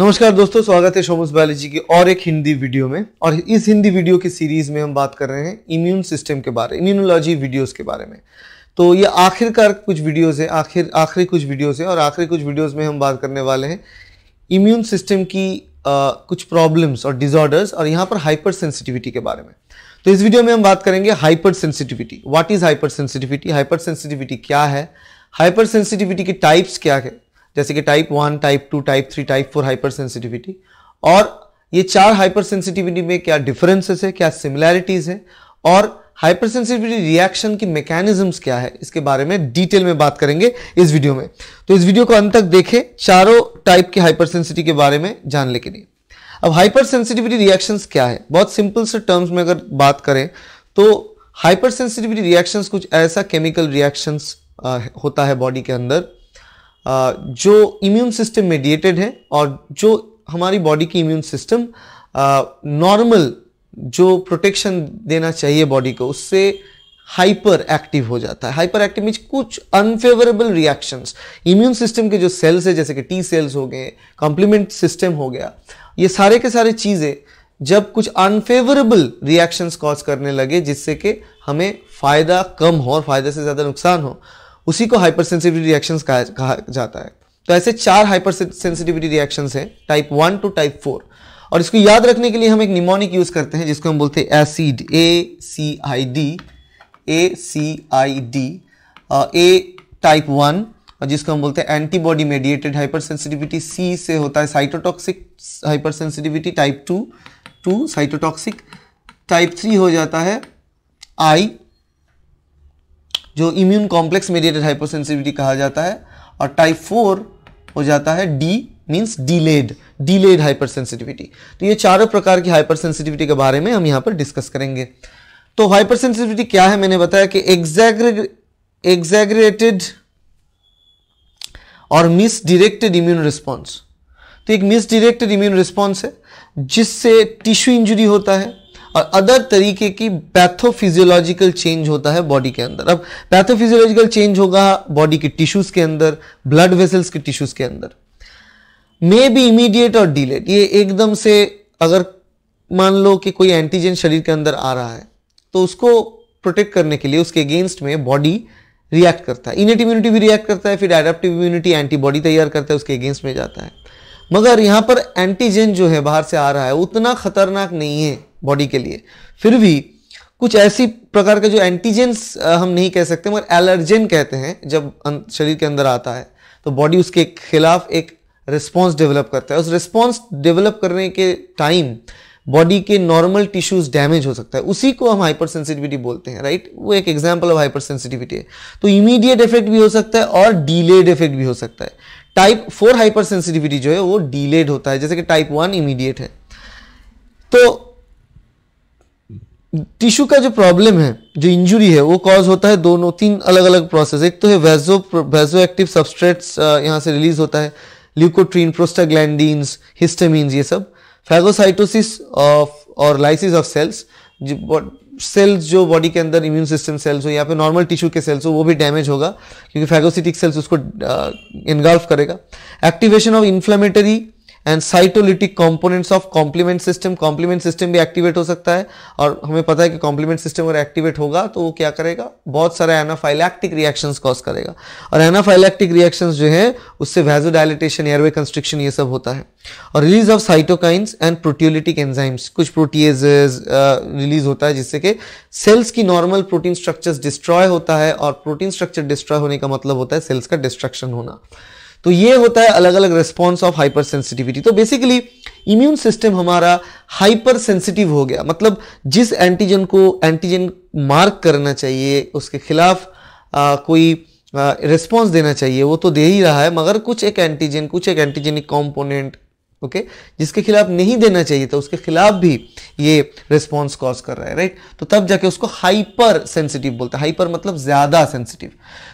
नमस्कार दोस्तों स्वागत है शोमस बायोलॉजी की और एक हिंदी वीडियो में और इस हिंदी वीडियो की सीरीज में हम बात कर रहे हैं इम्यून सिस्टम के बारे इम्यूनोलॉजी वीडियोस के बारे में तो ये आखिरकार कुछ वीडियोस है आखिर आखिरी कुछ वीडियोस है और आखिरी कुछ वीडियोस में हम बात करने वाले हैं इम्यून सिस्टम की आ, कुछ प्रॉब्लम्स और डिजॉर्डर्स और यहाँ पर हाइपर सेंसिटिविटी के बारे में तो इस वीडियो में हम बात करेंगे hypersensitivity what is hypersensitivity hyper sensitivity क्या है हाइपर सेंसिटिविटी के टाइप्स क्या है जैसे कि type one type two type three type four hyper sensitivity और ये चार हाइपर सेंसिटिविटी में क्या डिफरेंसेस है क्या सिमिलैरिटीज है और हाइपर सेंसिटिविटी रिएक्शन की मैकेनिज्म्स क्या है इसके बारे में डिटेल में बात करेंगे इस वीडियो में तो इस वीडियो को अंत तक देखें चारों टाइप के हाइपर सेंसिटिविटी के बारे में जानने के लिए अब हाइपर सेंसिटिविटी रिएक्शंस क्या है बहुत सिंपल से टर्म्स में अगर बात करें तो हाइपर सेंसिटिविटी रिएक्शंस कुछ ऐसा केमिकल रिएक्शंस होता है बॉडी के अंदर जो इम्यून सिस्टम मेडिएटेड है और जो हमारी बॉडी की इम्यून सिस्टम नॉर्मल जो प्रोटेक्शन देना चाहिए बॉडी को उससे हाइपर एक्टिव हो जाता है हाइपर एक्टिव मीन कुछ अनफेवरेबल रिएक्शंस इम्यून सिस्टम के जो सेल्स है जैसे कि टी सेल्स हो गए कॉम्प्लीमेंट सिस्टम हो गया ये सारे के सारे चीज़ें जब कुछ अनफेवरेबल रिएक्शंस कॉज करने लगे जिससे कि हमें फ़ायदा कम हो और फ़ायदे से ज़्यादा नुकसान हो उसी को हाइपर सेंसिटिव रिएक्शंस कहा, कहा जाता है तो ऐसे चार हाइपर सेंसिटिविटी रिएक्शंस हैं type one two type four और इसको याद रखने के लिए हम एक निमोनिक यूज करते हैं जिसको हम बोलते हैं acid A C I D A C I D A type one और जिसको हम बोलते हैं antibody mediated hyper hypersensitivity C से होता है cytotoxic hypersensitivity type two two cytotoxic type three हो जाता है आई जो इम्यून कॉम्प्लेक्स मेडिएटेड हाइपोसेंसिविटी कहा जाता है और टाइप फोर हो जाता है D means delayed delayed hypersensitivity तो ये चारों प्रकार की हाइपरसेंसिटिविटी के बारे में हम यहाँ पर डिस्कस करेंगे तो हाइपरसेंसिटिविटी क्या है मैंने बताया कि एग्जैग्रेटेड और मिसडिरेक्टेड इम्यून रिस्पॉन्स तो एक मिसडिरेक्टेड इम्यून रिस्पॉन्स है जिससे टिश्यू इंजुरी होता है और अदर तरीके की पैथोफिजियोलॉजिकल चेंज होता है बॉडी के अंदर अब पैथोफिजियोलॉजिकल चेंज होगा बॉडी के टिश्यूज के अंदर ब्लड वेसल्स के टिश्यूज के अंदर मे बी इमीडिएट और डिलेड ये एकदम से अगर मान लो कि कोई एंटीजन शरीर के अंदर आ रहा है तो उसको प्रोटेक्ट करने के लिए उसके अगेंस्ट में बॉडी रिएक्ट करता है इनेट इम्यूनिटी भी रिएक्ट करता है फिर एडेप्टिव इम्यूनिटी एंटीबॉडी तैयार करता है उसके अगेंस्ट में जाता है मगर यहाँ पर एंटीजन जो है बाहर से आ रहा है उतना खतरनाक नहीं है बॉडी के लिए फिर भी कुछ ऐसी प्रकार के जो एंटीजेंस हम नहीं कह सकते मगर एलर्जेन कहते हैं जब अं, शरीर के अंदर आता है तो बॉडी उसके खिलाफ एक रिस्पॉन्स डेवलप करता है उस रिस्पॉन्स डेवलप करने के टाइम बॉडी के नॉर्मल टिश्यूज डैमेज हो सकता है उसी को हम हाइपर सेंसिटिविटी बोलते हैं राइट वो एक एग्जाम्पल ऑफ हाइपर सेंसिटिविटी है तो इमीडिएट इफेक्ट भी हो सकता है और डिलेड इफेक्ट भी हो सकता है टाइप फोर हाइपर सेंसिटिविटी जो है वो डिलेड होता है जैसे कि टाइप वन इमीडिएट है तो टिश्यू का जो प्रॉब्लम है जो इंजुरी है वो कॉज होता है दोनों तीन अलग अलग प्रोसेस एक तो है वेजो वेजो एक्टिव सबस्ट्रेट्स यहाँ से रिलीज होता है ल्यूकोट्रीन प्रोस्टाग्लैंडीन्स हिस्टेमीन्स ये सब फैगोसाइटोसिस ऑफ और लाइसिस ऑफ सेल्स सेल्स जो बॉडी के अंदर इम्यून सिस्टम सेल्स हो या फिर नॉर्मल टिश्यू के सेल्स हो वो भी डैमेज होगा क्योंकि फैगोसिटिक सेल्स उसको इनगल्फ करेगा activation of inflammatory and cytolytic components of complement system complement system भी एक्टिवेट हो सकता है और हमें पता है कि कॉम्प्लीमेंट सिस्टम अगर एक्टिवेट होगा तो वो क्या करेगा बहुत सारे एनाफाइलैक्टिक रिएक्शन कॉज करेगा और एनाफाइलैक्टिक रिएक्शन जो है उससे डायलिटेशन एयरवे कंस्ट्रिक्शन ये सब होता है और release of cytokines and proteolytic enzymes कुछ प्रोटीज रिलीज होता है जिससे कि सेल्स की नॉर्मल प्रोटीन स्ट्रक्चर्स डिस्ट्रॉय होता है और प्रोटीन स्ट्रक्चर डिस्ट्रॉय होने का मतलब होता है सेल्स का डिस्ट्रक्शन होना तो ये होता है अलग अलग रिस्पॉन्स ऑफ हाइपर सेंसिटिविटी तो बेसिकली इम्यून सिस्टम हमारा हाइपर सेंसिटिव हो गया मतलब जिस एंटीजन को एंटीजन मार्क करना चाहिए उसके खिलाफ आ, कोई रिस्पॉन्स देना चाहिए वो तो दे ही रहा है मगर कुछ एक एंटीजन कुछ एक एंटीजेनिक कॉम्पोनेंट ओके okay? जिसके खिलाफ नहीं देना चाहिए था उसके खिलाफ भी ये रिस्पॉन्स कॉज कर रहा है राइट तो तब जाके उसको हाइपर सेंसिटिव बोलते हैं हाइपर मतलब ज्यादा सेंसिटिव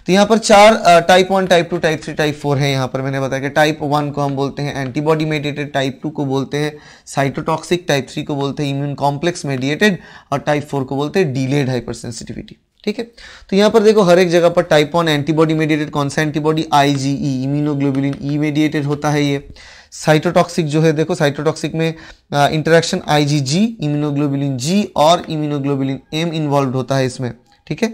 तो यहाँ पर चार type one type two type three type four है यहाँ पर मैंने बताया कि टाइप वन को हम बोलते हैं एंटीबॉडी मेडिएटेड टाइप टू को बोलते हैं साइटोटॉक्सिक टाइप थ्री को बोलते हैं इम्यून कॉम्प्लेक्स मेडिएटेड और टाइप फोर को बोलते हैं डिलेड हाइपर सेंसिटिविटी ठीक है तो यहाँ पर देखो हर एक जगह पर टाइप वन एंटीबॉडी मेडिएटेड कौन सा antibody IgE immunoglobulin E mediated होता है ये साइटोटॉक्सिक जो है देखो साइटोटॉक्सिक में इंटरेक्शन आईजीजी इम्यूनोग्लोबुलिन जी और इम्यूनोग्लोबुलिन एम इन्वॉल्व होता है इसमें ठीक है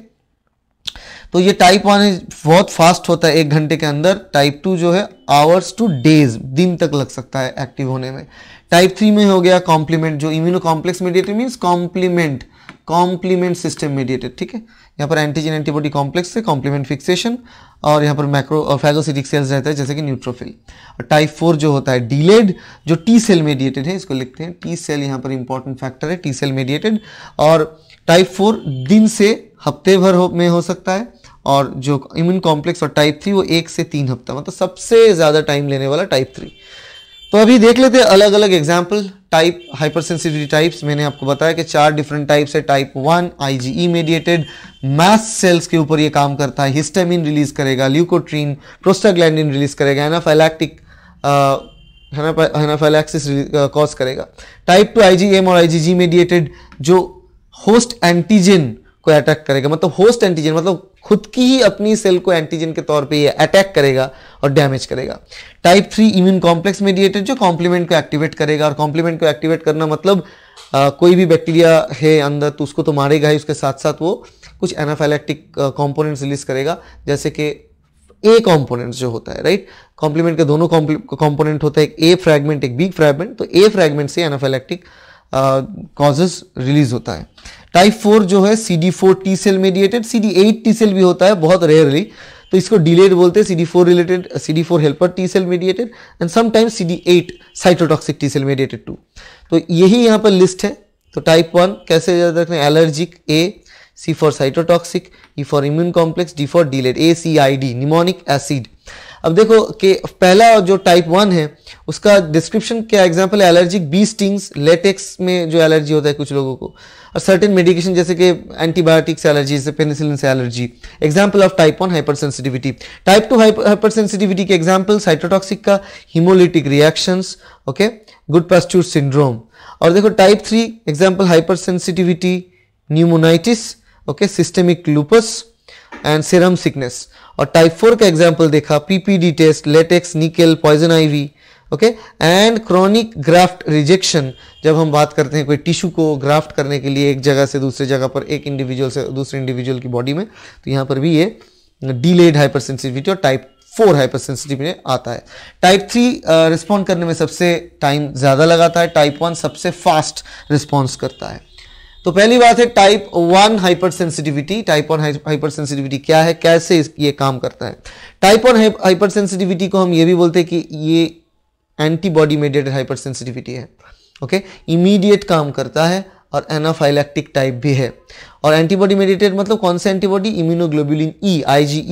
तो ये टाइप वन बहुत फास्ट होता है एक घंटे के अंदर टाइप टू जो है आवर्स टू डेज दिन तक लग सकता है एक्टिव होने में टाइप थ्री में हो गया कॉम्प्लीमेंट जो immuno complex mediator means complement complement system mediated ठीक है यहाँ पर एंटीजन एंटीबॉडी कॉम्प्लेक्स से कॉम्प्लीमेंट फिक्सेशन और यहाँ पर मैक्रो फैगोसिटिक सेल्स रहता है जैसे कि न्यूट्रोफिल और टाइप फोर जो होता है डिलेड जो टी सेल मेडिएटेड है इसको लिखते हैं टी सेल यहाँ पर इंपॉर्टेंट फैक्टर है टी सेल मेडिएटेड और टाइप फोर दिन से हफ्ते भर हो, में हो सकता है और जो इम्यून कॉम्प्लेक्स और टाइप थ्री वो एक से तीन हफ्ता मतलब सबसे ज़्यादा टाइम लेने वाला टाइप थ्री तो अभी देख लेते हैं अलग अलग एग्जाम्पल टाइप सेंसिटिविटी टाइप्स मैंने आपको बताया कि चार डिफरेंट टाइप्स है type one IgE mediated mast cells के ऊपर ये काम करता है हिस्टामिन रिलीज करेगा ल्यूकोट्रीन प्रोस्टाग्लैंडिन रिलीज करेगा एनाफैलैक्टिक एनाफैलैक्सिस कॉज करेगा टाइप टू आईजीएम और आईजीजी मेडिएटेड जो होस्ट एंटीजन को अटैक करेगा मतलब होस्ट एंटीजन मतलब खुद की ही अपनी सेल को एंटीजन के तौर पे ये अटैक करेगा और डैमेज करेगा type three immune complex mediated जो कॉम्प्लीमेंट को एक्टिवेट करेगा और कॉम्प्लीमेंट को एक्टिवेट करना मतलब आ, कोई भी बैक्टीरिया है अंदर तो उसको तो मारेगा ही उसके साथ साथ वो कुछ एनाफाइलेक्टिक कॉम्पोनेंट्स रिलीज करेगा जैसे कि ए कॉम्पोनेंट्स जो होता है राइट कॉम्प्लीमेंट के दोनों कॉम्पोनेंट तो होता है एक ए फ्रैगमेंट एक बी फ्रैगमेंट तो ए फ्रैगमेंट से एनाफाइलेक्टिक कॉजेस रिलीज होता है टाइप फोर जो है C D four T cell mediated C D eight T cell भी होता है बहुत रेयरली तो इसको डिलेड तो बोलते हैं C D four related C D four helper T cell mediated and sometimes C D eight cytotoxic T cell mediated too तो यही यहाँ पर लिस्ट है तो टाइप वन कैसे याद रखना है allergic A C for cytotoxic E for immune complex D for delayed A C I D mnemonic acid अब देखो कि पहला जो टाइप वन है उसका डिस्क्रिप्शन क्या example allergic bee stings latex में जो एलर्जी होता है कुछ लोगों को और सर्टेन मेडिकेशन जैसे कि एंटीबायोटिक्स एलर्जी जैसे पेनिसिलिन से allergy example of type one hypersensitivity type two hyper hypersensitivity के एग्जाम्पल साइटोटॉक्सिक का haemolytic reactions okay Goodpasture syndrome और देखो type three example hypersensitivity pneumonitis okay systemic lupus and serum sickness और type four का example देखा PPD test latex nickel poison ivy okay and chronic graft rejection जब हम बात करते हैं कोई टिश्यू को ग्राफ्ट करने के लिए एक जगह से दूसरे जगह पर एक इंडिविजुअल से दूसरे इंडिविजुअल की बॉडी में तो यहां पर भी ये डिलेड हाइपर सेंसिटिविटी और टाइप फोर हाइपर सेंसिटिविटी आता है टाइप थ्री रिस्पॉन्ड करने में सबसे टाइम ज़्यादा लगाता है टाइप वन सबसे फास्ट रिस्पॉन्स करता है तो पहली बात है type one hypersensitivity type one hyper sensitivity क्या है कैसे ये काम करता है टाइप वन हाइपर सेंसिटिविटी को हम ये भी बोलते हैं कि ये एंटीबॉडी मेडिएटेड सेंसिटिविटी है ओके okay? इमीडिएट काम करता है और एनाफाइलेक्टिक टाइप भी है और एंटीबॉडी मेडिएटेड मतलब कौन सा antibody immunoglobulin E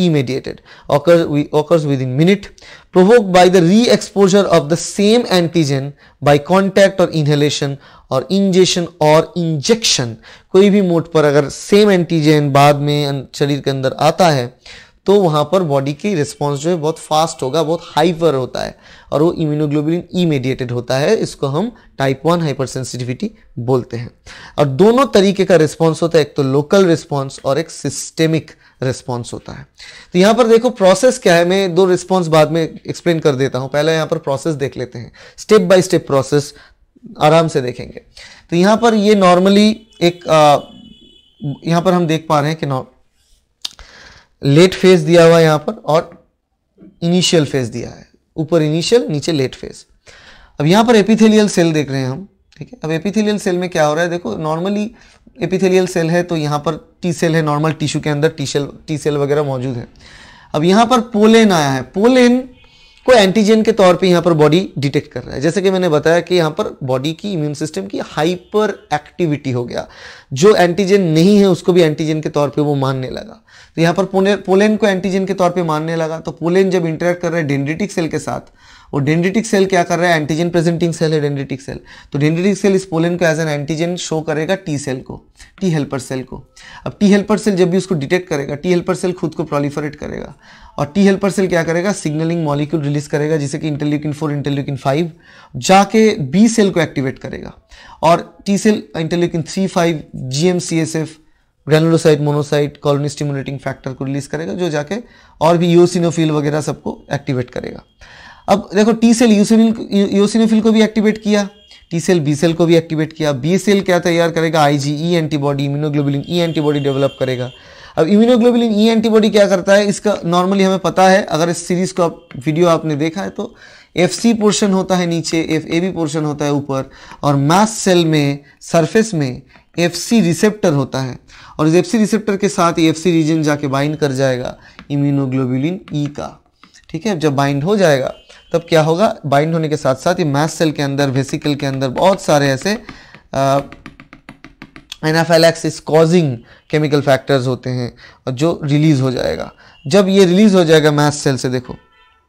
E mediated occurs within minute provoke by the re exposure of the same antigen by contact और इनहेलेशन और इंजेशन और इंजेक्शन कोई भी मोड पर अगर सेम एंटीजन बाद में शरीर के अंदर आता है तो वहाँ पर बॉडी की रिस्पॉन्स जो है बहुत फास्ट होगा बहुत हाइपर होता है और वो इम्यूनोग्लोबुलिन ई मेडिएटेड होता है इसको हम टाइप वन हाइपर सेंसिटिविटी बोलते हैं और दोनों तरीके का रिस्पॉन्स होता है एक तो लोकल रिस्पॉन्स और एक सिस्टेमिक रिस्पॉन्स होता है तो यहाँ पर देखो प्रोसेस क्या है मैं दो रिस्पॉन्स बाद में एक्सप्लेन कर देता हूँ पहले यहाँ पर प्रोसेस देख लेते हैं स्टेप बाय स्टेप प्रोसेस आराम से देखेंगे तो यहाँ पर ये नॉर्मली एक आ, यहाँ पर हम देख पा रहे हैं कि लेट फेज दिया हुआ है यहाँ पर और इनिशियल फेज दिया है ऊपर इनिशियल नीचे लेट फेज अब यहाँ पर एपिथेलियल सेल देख रहे हैं हम ठीक है अब एपिथेलियल सेल में क्या हो रहा है देखो नॉर्मली एपिथेलियल सेल है तो यहाँ पर टी सेल है नॉर्मल टिश्यू के अंदर टी सेल टी सेल वगैरह मौजूद है अब यहाँ पर पोलेन आया है पोलेन को एंटीजन के तौर पे यहाँ पर बॉडी डिटेक्ट कर रहा है जैसे कि मैंने बताया कि यहाँ पर बॉडी की इम्यून सिस्टम की हाइपर एक्टिविटी हो गया जो एंटीजन नहीं है उसको भी एंटीजन के तौर पे वो मानने लगा तो यहाँ पर पोलेन को एंटीजन के तौर पे मानने लगा तो पोलेन जब इंटरेक्ट कर रहा है डेंड्रिटिक सेल के साथ वो डेंड्रिटिक सेल क्या कर रहा है एंटीजन प्रेजेंटिंग सेल है डेंड्रिटिक सेल तो डेंड्रिटिक सेल इस पोलेन को एज एन एंटीजन शो करेगा टी सेल को टी हेल्पर सेल को अब टी हेल्पर सेल जब भी उसको डिटेक्ट करेगा टी हेल्पर सेल खुद को प्रोलीफरेट करेगा और टी हेल्पर सेल क्या करेगा सिग्नलिंग मॉलिक्यूल रिलीज करेगा जिसे कि इंटरल्यूकिन फोर इंटरल्यूकिन फाइव जाके बी सेल को एक्टिवेट करेगा और T cell interleukin three five G M C S F granulocyte monocyte colony stimulating factor को रिलीज करेगा जो जाके और भी यूसिनोफिल वगैरह सबको एक्टिवेट करेगा अब देखो टी सेल यूसिनिल यूसिनोफिल को भी एक्टिवेट किया टी सेल बी सेल को भी एक्टिवेट किया बी सेल क्या तैयार करेगा I G E antibody immunoglobulin E antibody develop करेगा अब इम्यूनोग्लोबुलिन ई एंटीबॉडी क्या करता है इसका नॉर्मली हमें पता है अगर इस सीरीज को आप वीडियो आपने देखा है तो एफ सी पोर्शन होता है नीचे एफ ए बी पोर्शन होता है ऊपर और मास सेल में सरफेस में एफ सी रिसेप्टर होता है और इस एफ सी रिसेप्टर के साथ एफ सी रीजन जाके बाइंड कर जाएगा इम्यूनोग्लोबुलिन ई e का ठीक है जब बाइंड हो जाएगा तब क्या होगा बाइंड होने के साथ साथ ये मास सेल के अंदर वेसिकल के अंदर बहुत सारे ऐसे एनाफेलैक्स इस कॉजिंग केमिकल फैक्टर्स होते हैं और जो रिलीज हो जाएगा जब ये रिलीज हो जाएगा मैस सेल से देखो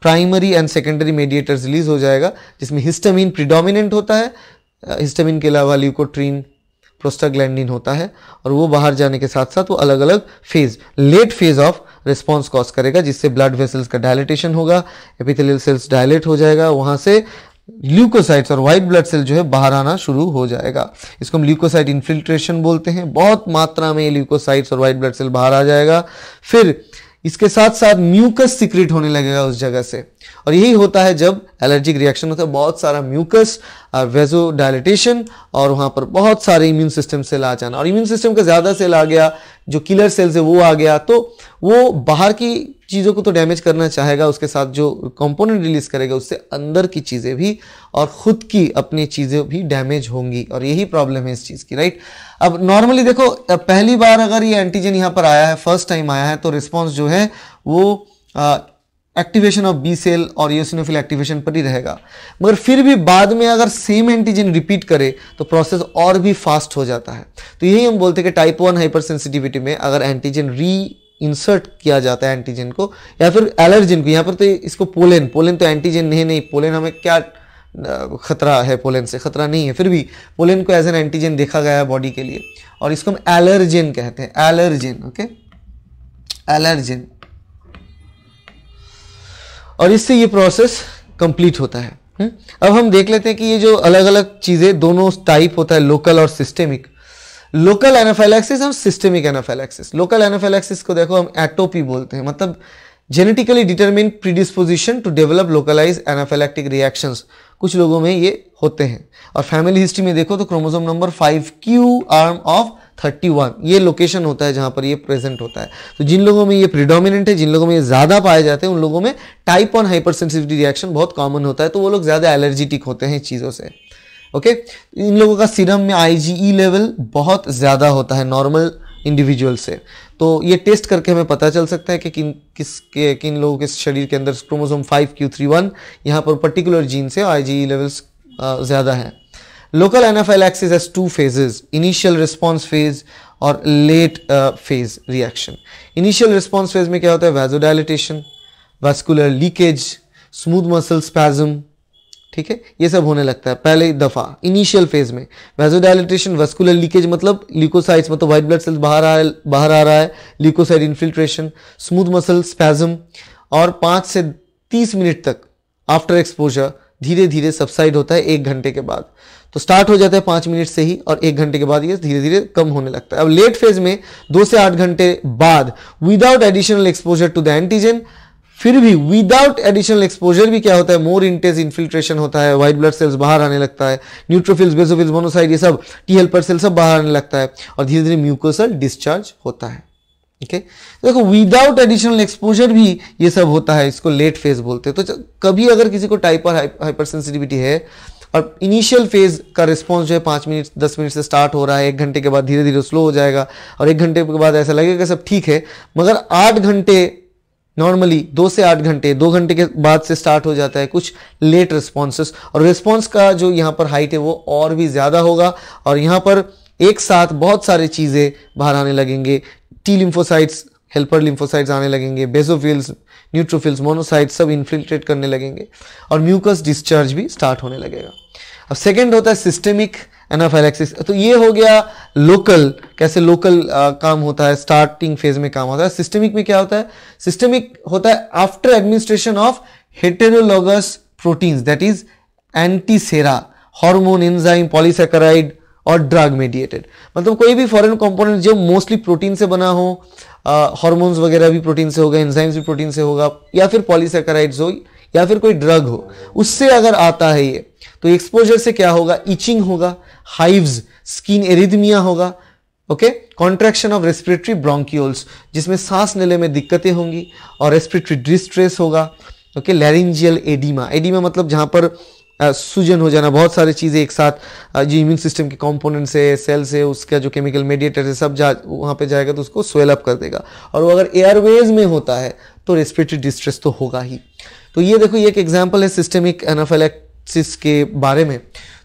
primary and secondary mediator release हो जाएगा जिसमें हिस्टामिन प्रिडोमिनेंट होता है हिस्टामिन के अलावा ल्यूकोट्रीन प्रोस्टाग्लैंडिन होता है और वो बाहर जाने के साथ साथ वो अलग अलग phase late phase of response cause करेगा जिससे ब्लड वेसल्स का डायलिटेशन होगा एपिथेलियल सेल्स डायलेट हो जाएगा वहाँ से ल्यूकोसाइट्स और व्हाइट ब्लड सेल जो है बाहर आना शुरू हो जाएगा इसको हम ल्यूकोसाइट इन्फिल्ट्रेशन बोलते हैं बहुत मात्रा में ये ल्यूकोसाइट्स और व्हाइट ब्लड सेल बाहर आ जाएगा फिर इसके साथ साथ म्यूकस सिक्रेट होने लगेगा उस जगह से और यही होता है जब एलर्जिक रिएक्शन होता है बहुत सारा म्यूकस वेजो डायलिटेशन और वहाँ पर बहुत सारे इम्यून सिस्टम सेल आ जाना और इम्यून सिस्टम का ज़्यादा सेल आ गया जो किलर सेल्स है वो आ गया तो वो बाहर की चीज़ों को तो डैमेज करना चाहेगा उसके साथ जो कंपोनेंट रिलीज करेगा उससे अंदर की चीज़ें भी और ख़ुद की अपनी चीज़ें भी डैमेज होंगी और यही प्रॉब्लम है इस चीज़ की राइट अब नॉर्मली देखो पहली बार अगर ये एंटीजन यहाँ पर आया है फर्स्ट टाइम आया है तो रिस्पॉन्स जो है वो एक्टिवेशन ऑफ बी सेल और यूसिनोफिल एक्टिवेशन पर ही रहेगा मगर फिर भी बाद में अगर सेम एंटीजन रिपीट करे तो प्रोसेस और भी फास्ट हो जाता है तो यही हम बोलते हैं कि टाइप वन हाइपर सेंसिटिविटी में अगर एंटीजन री इंसर्ट किया जाता है एंटीजन को या फिर एलर्जिन को यहाँ पर तो इसको पोलन पोलन तो एंटीजन नहीं नहीं पोलन हमें क्या खतरा है पोलन से खतरा नहीं है फिर भी पोलन को एज एन एंटीजन देखा गया है बॉडी के लिए और इसको हम एलर्जिन कहते हैं एलर्जिन ओके एलर्जिन और इससे ये प्रोसेस कंप्लीट होता है हम्म? अब हम देख लेते हैं कि ये जो अलग अलग चीज़ें दोनों टाइप होता है लोकल और सिस्टेमिक लोकल एनाफेलैक्सिस और सिस्टेमिक एनाफेलैक्सिस लोकल एनाफेलैक्सिस को देखो हम एटोपी बोलते हैं मतलब genetically determine predisposition to develop localize anaphylactic reaction कुछ लोगों में ये होते हैं और फैमिली हिस्ट्री में देखो तो chromosome number five Q arm of thirty one ये लोकेशन होता है जहां पर ये प्रेजेंट होता है तो जिन लोगों में ये प्रिडोमिनेंट है जिन लोगों में ये ज्यादा पाए जाते हैं उन लोगों में टाइप वन सेंसिटिविटी रिएक्शन बहुत कॉमन होता है तो वो लोग ज्यादा एलर्जेटिक होते हैं चीज़ों से ओके इन लोगों का सीरम में ई लेवल e बहुत ज़्यादा होता है नॉर्मल इंडिविजुअल से तो ये टेस्ट करके हमें पता चल सकता है कि किन किस के किन लोगों के शरीर के अंदर chromosome five Q three one यहाँ पर पर्टिकुलर जीन से ई लेवल्स ज़्यादा हैं local anaphylaxis as two phases, initial response phase और late phase reaction initial response phase में क्या होता है vasodilatation vascular leakage smooth muscle spasm ठीक है ये सब होने लगता है पहले दफ़ा इनिशियल फेज में वेजोडाइलिटेशन वेस्कुलर लीकेज मतलब ल्यूकोसाइट्स मतलब व्हाइट ब्लड सेल्स बाहर आ बाहर आ रहा है leukocyte infiltration smooth muscle spasm और पाँच से तीस मिनट तक आफ्टर एक्सपोजर धीरे धीरे सबसाइड होता है एक घंटे के बाद तो स्टार्ट हो जाता है पांच मिनट से ही और एक घंटे के बाद ये धीरे धीरे कम होने लगता है अब लेट फेज में दो से आठ घंटे बाद without additional exposure to the antigen फिर भी विदाउट एडिशनल एक्सपोजर भी क्या होता है मोर इंटेंस इन्फिल्ट्रेशन होता है व्हाइट ब्लड सेल्स बाहर आने लगता है न्यूट्रोफिल्स बेसोफिल्स मोनोसाइड ये सब टी हेल्पर सेल्स सब बाहर आने लगता है और धीरे धीरे म्यूकोसल डिस्चार्ज होता है ठीक है देखो विदाउट एडिशनल एक्सपोजर भी ये सब होता है इसको लेट फेज बोलते हैं तो कभी अगर किसी को टाइपर हाइपर सेंसिटिविटी है और इनिशियल फेज़ का रिस्पॉन्स जो है पाँच मिनट दस मिनट से स्टार्ट हो रहा है एक घंटे के बाद धीरे धीरे स्लो हो जाएगा और एक घंटे के बाद ऐसा लगेगा सब ठीक है मगर आठ घंटे नॉर्मली दो से आठ घंटे दो घंटे के बाद से स्टार्ट हो जाता है कुछ लेट रिस्पॉन्सेस और रिस्पॉन्स का जो यहाँ पर हाइट है वो और भी ज़्यादा होगा और यहाँ पर एक साथ बहुत सारी चीज़ें बाहर आने लगेंगे टी लिम्फोसाइट्स हेल्पर लिम्फोसाइट्स आने लगेंगे बेजोफील्स न्यूट्रोफिल्स मोनोसाइट सब इन्फिल्ट्रेट करने लगेंगे और म्यूकस डिस्चार्ज भी स्टार्ट होने लगेगा अब सेकेंड होता है सिस्टेमिक एनाफाइलेक्सिस तो ये हो गया लोकल कैसे लोकल आ, काम होता है स्टार्टिंग फेज में काम होता है सिस्टेमिक में क्या होता है सिस्टेमिक होता है after administration of heterologous proteins that is antisera hormone enzyme polysaccharide और ड्रग मेडिएटेड मतलब कोई भी फॉरेन कंपोनेंट जो मोस्टली प्रोटीन से बना हो हॉर्मोन्स वगैरह भी प्रोटीन से होगा एंजाइम्स भी प्रोटीन से होगा या फिर पॉलीसेकेराइड्स हो या फिर कोई ड्रग हो उससे अगर आता है ये तो एक्सपोजर से क्या होगा इचिंग होगा हाइव्स स्किन एरिदमिया होगा okay contraction of respiratory bronchioles जिसमें सांस लेने में दिक्कतें होंगी और रेस्पिरेटरी डिस्ट्रेस होगा ओके लैरिंजियल एडिमा एडिमा मतलब जहां पर सूजन हो जाना बहुत सारी चीज़ें एक साथ जो इम्यून सिस्टम के कॉम्पोनेंट्स है सेल्स है उसका जो केमिकल मेडिएटर है सब जा वहाँ पर जाएगा तो उसको स्वेलअप कर देगा और वो अगर एयरवेज में होता है तो रेस्पिरेटरी डिस्ट्रेस तो होगा ही तो ये देखो ये एक एग्जाम्पल है सिस्टमिक एनाफेलेक्सिस के बारे में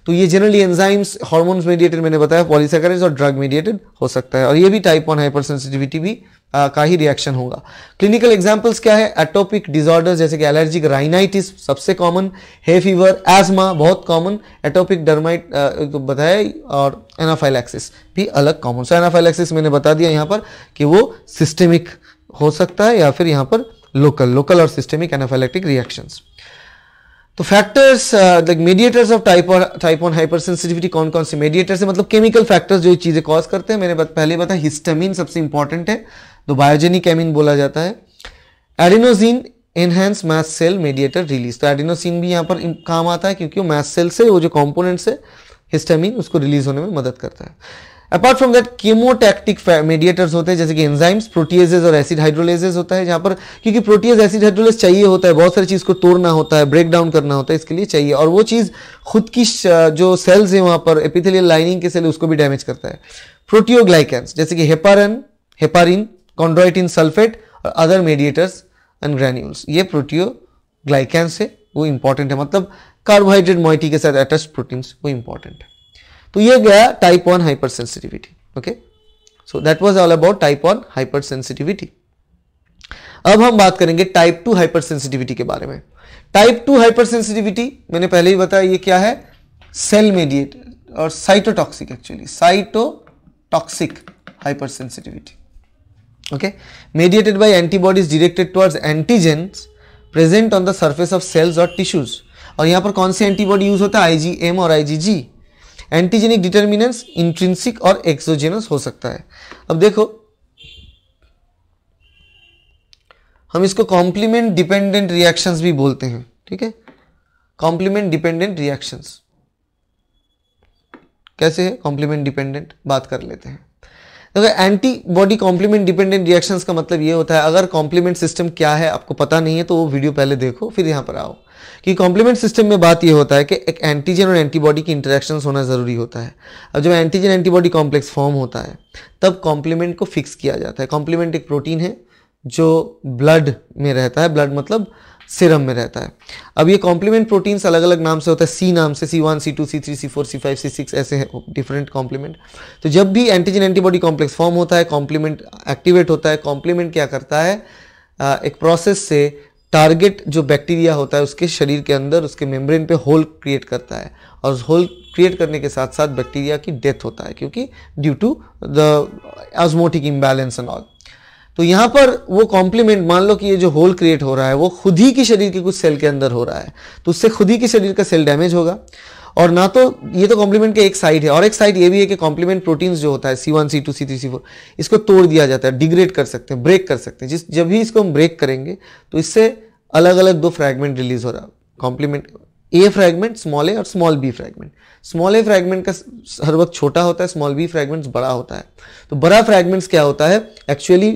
तो ये जनरली एंजाइम्स हार्मोन्स मीडिएटेड मैंने बताया पॉलीसेकरेज और ड्रग मीडिएटेड हो सकता है और ये भी टाइप वन सेंसिटिविटी भी आ, का ही रिएक्शन होगा क्लिनिकल एग्जाम्पल्स क्या है एटोपिक डिजॉर्डर्स जैसे कि एलर्जिक राइनाइटिस सबसे कॉमन हे फीवर एजमा बहुत कॉमन एटोपिक डर्माइट तो बताया और एनाफाइलैक्सिस भी अलग कॉमन सो एनाफाइलैक्सिस मैंने बता दिया यहाँ पर कि वो सिस्टेमिक हो सकता है या फिर यहाँ पर लोकल लोकल और सिस्टेमिक एनाफाइलैक्टिक रिएक्शंस तो factors like mediators of type type hyper hypersensitivity कौन कौन से मीडिएटर्स है मतलब केमिकल फैक्टर्स जो चीज़ें कॉज करते हैं मैंने पहले बताया हिस्टामिन सबसे इंपॉर्टेंट है तो बायोजेनिक एमिन बोला जाता है adenosine enhance mast cell mediator release तो एडिनोसिन भी यहाँ पर काम आता है क्योंकि वो सेल से वो जो कॉम्पोनेंट्स है हिस्टामिन उसको रिलीज होने में मदद करता है apart from that chemotactic mediators होते हैं जैसे कि एंजाइम्स प्रोटीजेज और एसिड हाइड्रोलेजेज होता है जहां पर क्योंकि प्रोटीज एसिड हाइड्रोलेज चाहिए होता है बहुत सारी चीज को तोड़ना होता है ब्रेक डाउन करना होता है इसके लिए चाहिए और वो चीज खुद की जो सेल्स है वहां पर एपिथेलियल लाइनिंग के सेल उसको भी डैमेज करता है प्रोटियोग्लाइकैंस जैसे कि हेपारन हेपारिन कॉन्ड्राइटिन सल्फेट और अदर मीडिएटर्स एंड ग्रेन्यूल्स ये प्रोटियोग्लाइकैंस है वो इंपॉर्टेंट है मतलब कार्बोहाइड्रेट मोइटी के साथ अटैच प्रोटीन्स वो इंपॉर्टेंट है तो ये गया type one hypersensitivity okay so that was all about type one hypersensitivity अब हम बात करेंगे टाइप टू हाइपर सेंसिटिविटी के बारे में टाइप टू हाइपर सेंसिटिविटी मैंने पहले ही बताया ये क्या है सेल मेडिएटेड और cytotoxic actually cytotoxic hypersensitivity okay mediated by antibodies directed towards antigens present on the surface of cells और टिश्यूज और यहां पर कौन से एंटीबॉडी यूज होता है आईजीएम और आईजीजी एंटीजेनिक डिटर्मिनेंस इंट्रिंसिक और एक्सोजेनस हो सकता है अब देखो हम इसको कॉम्प्लीमेंट डिपेंडेंट रिएक्शंस भी बोलते हैं ठीक है कॉम्प्लीमेंट डिपेंडेंट रिएक्शंस कैसे है कॉम्प्लीमेंट डिपेंडेंट बात कर लेते हैं देखो एंटीबॉडी कॉम्प्लीमेंट डिपेंडेंट रिएक्शन का मतलब ये होता है अगर कॉम्प्लीमेंट सिस्टम क्या है आपको पता नहीं है तो वो वीडियो पहले देखो फिर यहाँ पर आओ कि कॉम्प्लीमेंट सिस्टम में बात ये होता है कि एक एंटीजन और एंटीबॉडी की इंटरेक्शन होना ज़रूरी होता है अब जब एंटीजन एंटीबॉडी कॉम्प्लेक्स फॉर्म होता है तब कॉम्प्लीमेंट को फिक्स किया जाता है कॉम्प्लीमेंट एक प्रोटीन है जो ब्लड में रहता है ब्लड मतलब सिरम में रहता है अब ये कॉम्प्लीमेंट प्रोटीन्स अलग अलग नाम से होता है सी नाम से C one C two C three C four C five C six ऐसे हैं डिफरेंट कॉम्प्लीमेंट तो जब भी एंटीजन एंटीबॉडी कॉम्प्लेक्स फॉर्म होता है कॉम्प्लीमेंट एक्टिवेट होता है कॉम्प्लीमेंट क्या करता है एक प्रोसेस से टारगेट जो बैक्टीरिया होता है उसके शरीर के अंदर उसके मेम्ब्रेन पे होल क्रिएट करता है और उस होल क्रिएट करने के साथ साथ बैक्टीरिया की डेथ होता है क्योंकि due to the osmotic imbalance and all तो यहां पर वो कॉम्प्लीमेंट मान लो कि ये जो होल क्रिएट हो रहा है वो खुद ही के शरीर के कुछ सेल के अंदर हो रहा है तो उससे खुद ही के शरीर का सेल डैमेज होगा और ना तो ये तो कॉम्प्लीमेंट के एक साइड है और एक साइड ये भी है कि कॉम्प्लीमेंट प्रोटीन्स जो होता है C one C two C three C four इसको तोड़ दिया जाता है डिग्रेड कर सकते हैं ब्रेक कर सकते हैं जिस जब भी इसको हम ब्रेक करेंगे तो इससे अलग अलग दो फ्रैगमेंट रिलीज हो रहा है complement A fragment small A और small B fragment small A fragment का हर वक्त छोटा होता है स्मॉल बी फ्रैगमेंट्स बड़ा होता है तो बड़ा फ्रैगमेंट्स क्या होता है एक्चुअली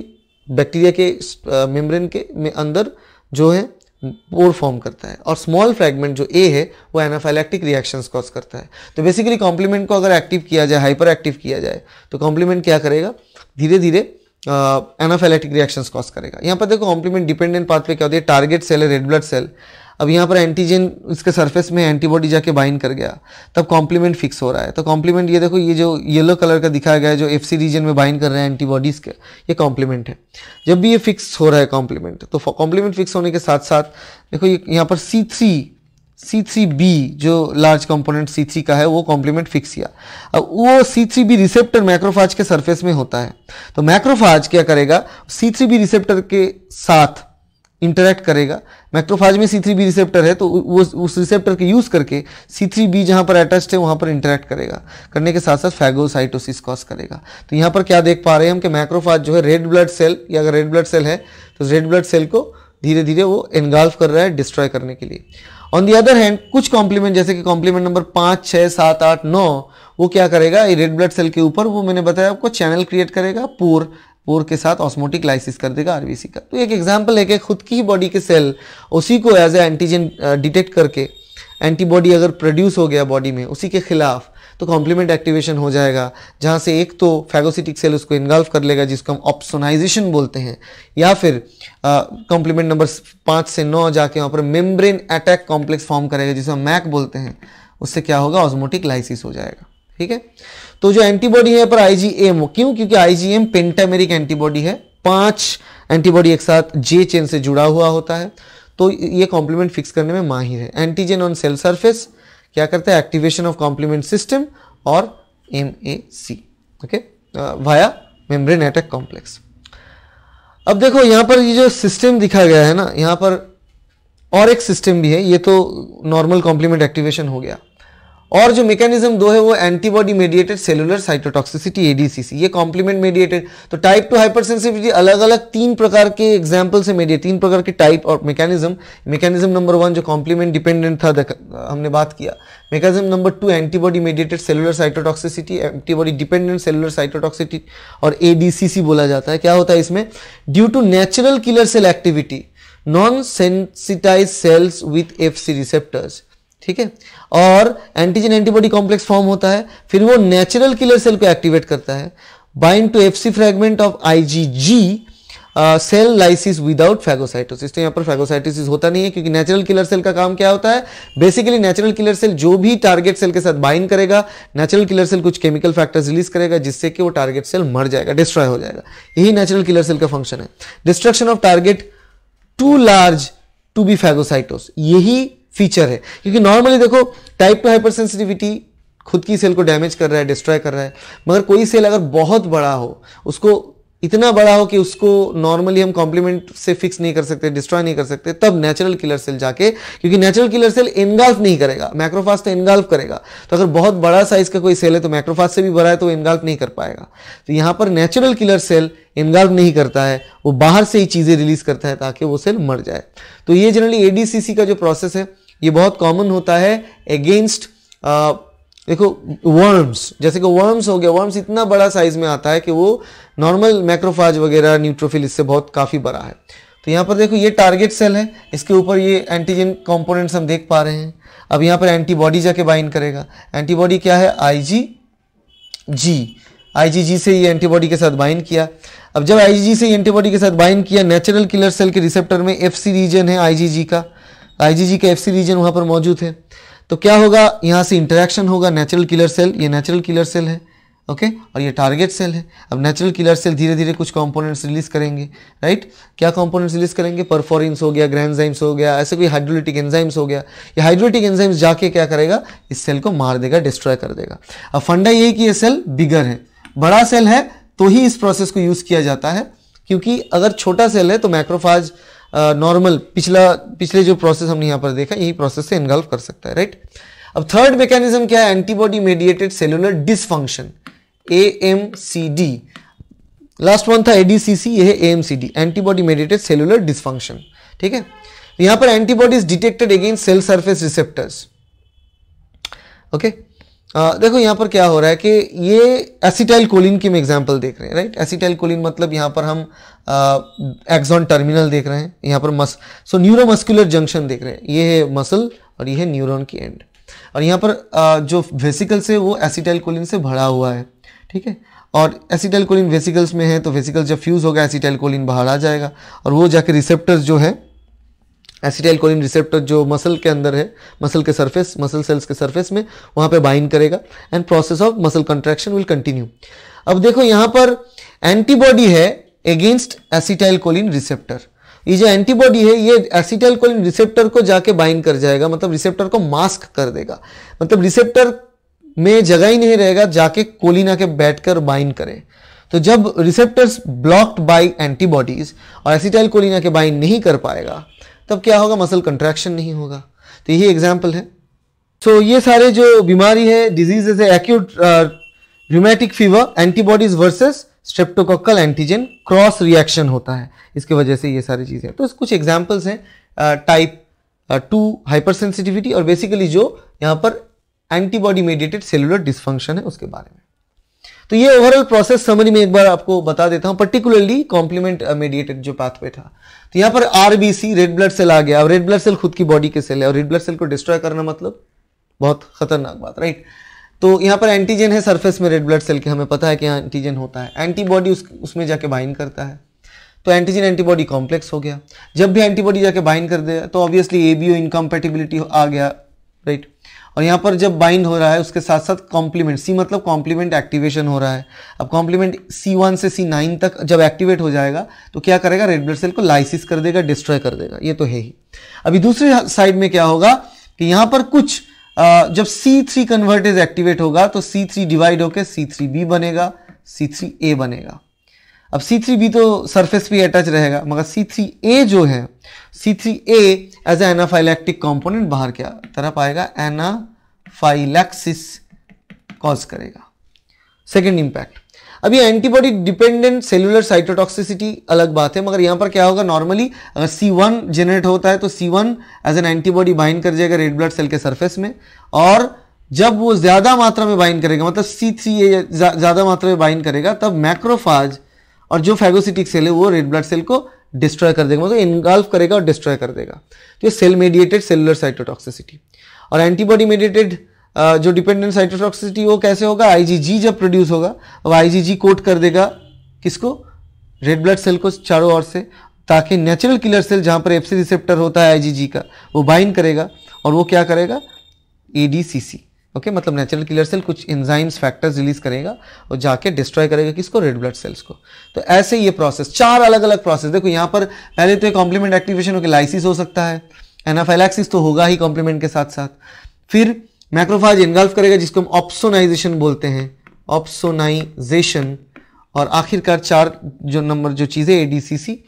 बैक्टीरिया के मेम्ब्रेन के में अंदर जो है पोर फॉर्म करता है और स्मॉल फ्रैगमेंट जो ए है वो एनाफाइलेक्टिक रिएक्शंस कॉज करता है तो बेसिकली कॉम्प्लीमेंट को अगर एक्टिव किया जाए हाइपर एक्टिव किया जाए तो कॉम्प्लीमेंट क्या करेगा धीरे धीरे एनाफाइलैक्टिक रिएक्शंस कॉज करेगा यहाँ पर देखो कॉम्प्लीमेंट डिपेंडेंट पाथ पे क्या होती है टारगेट सेल है रेड ब्लड सेल अब यहाँ पर एंटीजन इसके सरफेस में एंटीबॉडी जाके बाइंड कर गया तब कॉम्प्लीमेंट फिक्स हो रहा है तो कॉम्प्लीमेंट ये देखो ये जो येलो कलर का दिखाया गया है जो एफ सी रीजन में बाइंड कर रहे हैं एंटीबॉडीज़ के ये कॉम्प्लीमेंट है जब भी ये फिक्स हो रहा है कॉम्प्लीमेंट तो कॉम्प्लीमेंट फिक्स होने के साथ साथ देखो ये यहाँ पर C three C three B जो लार्ज कंपोनेंट सी थ्री का है वो कॉम्प्लीमेंट फिक्स किया अब वो C three B receptor macrophage के सरफेस में होता है तो मैक्रोफाज क्या करेगा सी थ्री बी रिसेप्टर के साथ इंटरेक्ट करेगा मैक्रोफाज में सी थ्री बी रिसेप्टर है तो वो उस रिसेप्टर के यूज़ करके सी थ्री बी जहाँ पर अटैच्ड है वहाँ पर इंटरेक्ट करेगा करने के साथ साथ फैगोसाइटोसिस कॉज करेगा तो यहाँ पर क्या देख पा रहे हैं हम कि मैक्रोफाज जो है रेड ब्लड सेल या अगर रेड ब्लड सेल है तो रेड ब्लड सेल को धीरे धीरे वो एनगाल्फ कर रहा है डिस्ट्रॉय करने के लिए ऑन दी अदर हैंड कुछ कॉम्प्लीमेंट जैसे कि कॉम्प्लीमेंट नंबर पाँच छः सात आठ नौ वो क्या करेगा रेड ब्लड सेल के ऊपर वो मैंने बताया आपको चैनल क्रिएट करेगा पोर पोर के साथ ऑस्मोटिक लाइसिस कर देगा आरबीसी का तो एक एग्जाम्पल है कि खुद की ही बॉडी के सेल उसी को एज ए एंटीजन डिटेक्ट करके एंटीबॉडी अगर प्रोड्यूस हो गया बॉडी में उसी के खिलाफ तो कॉम्प्लीमेंट एक्टिवेशन हो जाएगा जहाँ से एक तो फैगोसिटिक सेल उसको इन्गल्फ कर लेगा जिसको हम ऑप्सोनाइजेशन बोलते हैं या फिर कॉम्प्लीमेंट uh, नंबर पाँच से नौ जाके वहाँ पर मेम्ब्रेन अटैक कॉम्प्लेक्स फॉर्म करेगा जिसे हम मैक बोलते हैं उससे क्या होगा ऑस्मोटिक लाइसिस हो जाएगा ठीक है तो जो एंटीबॉडी है पर आईजीएम क्यों क्योंकि आईजीएम पेंटामेरिक एंटीबॉडी है पांच एंटीबॉडी एक साथ जे चेन से जुड़ा हुआ होता है तो ये कॉम्प्लीमेंट फिक्स करने में माहिर है एंटीजन ऑन सेल सरफेस क्या करता है एक्टिवेशन ऑफ कॉम्प्लीमेंट सिस्टम और M A C okay via membrane attack complex अब देखो यहां पर ये जो सिस्टम दिखा गया है ना यहां पर और एक सिस्टम भी है ये तो नॉर्मल कॉम्प्लीमेंट एक्टिवेशन हो गया और जो मैकेनिज्म दो है वो antibody mediated cellular cytotoxicity ADCC ये कॉम्प्लीमेंट मेडिएटेड तो टाइप टू हाइपर सेंसिटिविटी अलग अलग तीन प्रकार के एग्जाम्पल से मेडिएट तीन प्रकार के टाइप और मैकेनिज्म मैकेनिज्म नंबर वन जो कॉम्प्लीमेंट डिपेंडेंट था हमने बात किया mechanism number two antibody mediated cellular cytotoxicity antibody dependent cellular cytotoxicity और एडीसीसी बोला जाता है क्या होता है इसमें due to natural killer cell activity non sensitize cells with F C receptors ठीक है और एंटीजन एंटीबॉडी कॉम्प्लेक्स फॉर्म होता है फिर वो नेचुरल किलर सेल को एक्टिवेट करता है bind to FC fragment of IgG cell lysis without phagocytosis तो यहां पर फैगोसाइटोसिस होता नहीं है क्योंकि नेचुरल किलर सेल का काम क्या होता है बेसिकली नेचुरल किलर सेल जो भी टारगेट सेल के साथ बाइंड करेगा नेचुरल किलर सेल कुछ केमिकल फैक्टर्स रिलीज करेगा जिससे कि वो टारगेट सेल मर जाएगा डिस्ट्रॉय हो जाएगा यही नेचुरल किलर सेल का फंक्शन है destruction of target too large to be phagocytosed यही फीचर है क्योंकि नॉर्मली देखो टाइप टू हाइपर सेंसिटिविटी खुद की सेल को डैमेज कर रहा है डिस्ट्रॉय कर रहा है मगर कोई सेल अगर बहुत बड़ा हो उसको इतना बड़ा हो कि उसको नॉर्मली हम कॉम्प्लीमेंट से फिक्स नहीं कर सकते डिस्ट्रॉय नहीं कर सकते तब नेचुरल किलर सेल जाके क्योंकि नेचुरल किलर सेल इनगाल्फ नहीं करेगा मैक्रोफास तो इनगाल्फ करेगा तो अगर बहुत बड़ा साइज का कोई सेल है तो मैक्रोफास से भी बड़ा है तो इनगाल्फ नहीं कर पाएगा तो यहाँ पर नेचुरल किलर सेल इनगाल्फ नहीं करता है वो बाहर से ही चीज़ें रिलीज करता है ताकि वो सेल मर जाए तो ये जनरली एडीसीसी का जो प्रोसेस है ये बहुत कॉमन होता है अगेंस्ट uh, देखो वर्म्स जैसे कि वर्म्स हो गया वर्म्स इतना बड़ा साइज में आता है कि वो नॉर्मल मैक्रोफाज वगैरह न्यूट्रोफिल इससे बहुत काफ़ी बड़ा है तो यहाँ पर देखो ये टारगेट सेल है इसके ऊपर ये एंटीजन कॉम्पोनेंट्स हम देख पा रहे हैं अब यहाँ पर एंटीबॉडी जाके बाइंड करेगा एंटीबॉडी क्या है आईजी जी आई जी से ये एंटीबॉडी के साथ बाइंड किया अब जब जी से एंटीबॉडी के साथ बाइंड किया नेचुरल किलर सेल के रिसेप्टर में एफ सी रीजन है जी का आईजीजी के सी रीजन वहाँ पर मौजूद है तो क्या होगा यहाँ से इंटरेक्शन होगा नेचुरल किलर सेल ये नेचुरल किलर सेल है ओके okay? और ये टारगेट सेल है अब नेचुरल किलर सेल धीरे धीरे कुछ कंपोनेंट्स रिलीज करेंगे राइट क्या कंपोनेंट्स रिलीज करेंगे परफोरिन्स हो गया ग्रैंजाइम्स हो गया ऐसे कोई हाइड्रोलिटिक एंजाइम्स हो गया ये हाइड्रोलिटिक एंजाइम्स जाके क्या करेगा इस सेल को मार देगा डिस्ट्रॉय कर देगा अब फंडा ये कि ये सेल बिगर है बड़ा सेल है तो ही इस प्रोसेस को यूज किया जाता है क्योंकि अगर छोटा सेल है तो मैक्रोफाज नॉर्मल पिछला पिछले जो प्रोसेस हमने यहां पर देखा यही प्रोसेस से इन्वॉल्व कर सकता है राइट अब थर्ड मैकेनिज्म क्या है antibody mediated cellular dysfunction A M C D last one था ADCC M C D antibody mediated cellular dysfunction ठीक है यहां पर antibodies detected against cell surface receptors okay okay? आ, देखो यहाँ पर क्या हो रहा है कि ये एसिटाइल कोलिन की हम एग्जाम्पल देख रहे हैं राइट एसिटाइल कोलिन मतलब यहाँ पर हम एक्सॉन टर्मिनल देख रहे हैं यहाँ पर मस सो न्यूरोमस्कुलर जंक्शन देख रहे हैं ये है मसल और ये है न्यूरोन की एंड और यहाँ पर आ, जो वेसिकल्स है वो एसिटाइल कोलिन से भरा हुआ है ठीक है और एसिटाइल कोलिन वेसिकल्स में है तो वेसिकल्स जब फ्यूज़ होगा एसिटाइल कोलिन बाहर आ जाएगा और वो जाके रिसेप्टर्स जो है एसिटाइल कोलिन रिसेप्टर जो मसल के अंदर है मसल के सरफेस मसल सेल्स के सरफेस में वहाँ पे बाइंड करेगा and process of muscle contraction will continue अब देखो यहाँ पर एंटीबॉडी है अगेंस्ट एसिटाइल कोलिन रिसेप्टर ये जो एंटीबॉडी है ये एसिटाइल कोलिन रिसेप्टर को जाके बाइंड कर जाएगा मतलब रिसेप्टर को मास्क कर देगा मतलब रिसेप्टर में जगह ही नहीं रहेगा जाके कोलिन आके बैठकर बाइंड करे तो जब रिसेप्टर्स ब्लॉक्ड बाय एंटीबॉडीज और एसिटाइल कोलिन आके बाइंड नहीं कर पाएगा तब क्या होगा मसल कंट्रैक्शन नहीं होगा तो यही एग्जाम्पल है सो so, ये सारे जो बीमारी है डिजीजेज है acute rheumatic fever antibodies versus streptococcal antigen cross reaction होता है इसके वजह से ये सारी चीज़ें तो कुछ एग्जाम्पल्स हैं टाइप टू हाइपर सेंसिटिविटी और बेसिकली जो यहाँ पर एंटीबॉडी मेडिएटेड सेलुलर डिस्फंक्शन है उसके बारे में तो ये ओवरऑल प्रोसेस समरी में एक बार आपको बता देता हूं पर्टिकुलरली कॉम्प्लीमेंट मेडिएटेड जो पाथवे था तो यहां पर आरबीसी रेड ब्लड सेल आ गया और रेड ब्लड सेल खुद की बॉडी के सेल है और रेड ब्लड सेल को डिस्ट्रॉय करना मतलब बहुत खतरनाक बात राइट तो यहाँ पर एंटीजन है सरफेस में रेड ब्लड सेल के हमें पता है कि यहाँ एंटीजन होता है एंटीबॉडी उस उसमें जाके बाइंड करता है तो एंटीजन एंटीबॉडी कॉम्प्लेक्स हो गया जब भी एंटीबॉडी जाके बाइंड कर दिया तो ऑब्वियसली एबीओ इनकॉम्पेटिबिलिटी इनकम्पेटिबिलिटी आ गया राइट और यहाँ पर जब बाइंड हो रहा है उसके साथ साथ कॉम्प्लीमेंट सी मतलब कॉम्प्लीमेंट एक्टिवेशन हो रहा है अब कॉम्प्लीमेंट सी वन से सी नाइन तक जब एक्टिवेट हो जाएगा तो क्या करेगा रेड ब्लड सेल को लाइसिस कर देगा डिस्ट्रॉय कर देगा ये तो है ही अभी दूसरी साइड में क्या होगा कि यहाँ पर कुछ जब सी थ्री कन्वर्टेज एक्टिवेट होगा तो सी थ्री डिवाइड होकर सी थ्री बी बनेगा सी थ्री ए बनेगा अब सी थ्री बी तो सरफेस भी अटैच रहेगा मगर सी थ्री ए जो है C three A as anaphylactic component बाहर क्या तरफ आएगा एनाफाइलैक्सिस कॉज करेगा सेकेंड इम्पैक्ट अब ये एंटीबॉडी डिपेंडेंट सेलुलर साइटोटॉक्सिसिटी अलग बात है मगर यहां पर क्या होगा नॉर्मली अगर सी वन जेनरेट होता है तो C one as an antibody bind कर जाएगा रेड ब्लड सेल के सरफेस में और जब वो ज़्यादा मात्रा में बाइंड करेगा मतलब सी थ्री ए ज़्यादा मात्रा में बाइंड करेगा तब मैक्रोफाज और जो फैगोसिटिक सेल है वो रेड ब्लड सेल को डिस्ट्रॉय कर देगा मतलब इनगल्फ करेगा और डिस्ट्रॉय कर देगा तो ये सेल मेडिएटेड सेलुलर साइटोटॉक्सिसिटी और एंटीबॉडी मेडिएटेड जो डिपेंडेंट साइटोटॉक्सिसिटी वो कैसे होगा आईजीजी जब प्रोड्यूस होगा वो आईजीजी कोट कर देगा किसको रेड ब्लड सेल को चारों ओर से ताकि नेचुरल किलर सेल जहाँ पर एफसी रिसेप्टर होता है आईजीजी का वो बाइंड करेगा और वो क्या करेगा एडीसीसी ओके मतलब नेचुरल किलर सेल कुछ इंजाइम्स फैक्टर्स रिलीज करेगा और जाके डिस्ट्रॉय करेगा किसको रेड ब्लड सेल्स को तो ऐसे ये प्रोसेस चार अलग अलग प्रोसेस देखो यहाँ पर पहले तो कॉम्प्लीमेंट एक्टिवेशन होकर लाइसिस हो सकता है एनाफेलैक्सिस तो होगा ही कॉम्प्लीमेंट के साथ साथ फिर मैक्रोफाज इनगल्फ करेगा जिसको हम ऑप्सोनाइजेशन बोलते हैं ऑप्सोनाइजेशन और आखिरकार चार जो नंबर जो चीज़ें ADCC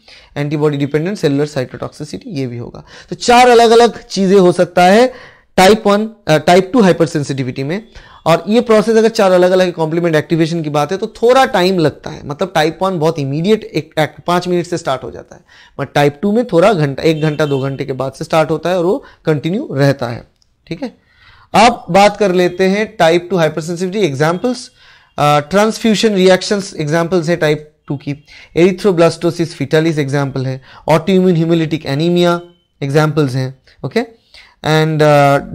antibody dependent cellular cytotoxicity ये भी होगा तो चार अलग अलग चीज़ें हो सकता है type one type two hyper sensitivity में और ये प्रोसेस अगर चार अलग अलग कॉम्प्लीमेंट एक्टिवेशन की बात है तो थोड़ा टाइम लगता है मतलब टाइप वन बहुत इमीडिएट एक, एक पाँच मिनट से स्टार्ट हो जाता है बट टाइप टू में थोड़ा घंटा एक घंटा दो घंटे के बाद से स्टार्ट होता है और वो कंटिन्यू रहता है ठीक है अब बात कर लेते हैं type two hyper sensitivity examples transfusion reactions examples है टाइप टू की एरिथ्रोब्लास्टोसिस फिटालिस एग्जाम्पल है ऑटोइम्यून ह्यूमिलिटिक एनीमिया एग्जाम्पल्स हैं okay okay? And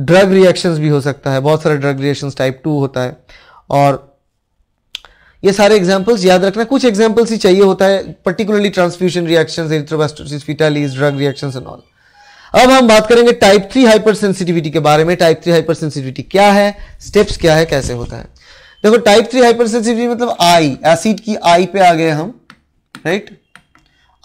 drug reactions भी हो सकता है बहुत सारे ड्रग रिएक्शंस टाइप टू होता है और ये सारे एग्जाम्पल्स याद रखना कुछ एग्जाम्पल्स ही चाहिए होता है particularly transfusion reactions erythroblastosis fetalis drug reactions and all अब हम बात करेंगे टाइप थ्री हाइपरसेंसिटिविटी के बारे में टाइप थ्री सेंसिटिविटी क्या है स्टेप्स क्या है कैसे होता है देखो टाइप थ्री सेंसिटिविटी मतलब आई एसिड की आई पे आ गए हम राइट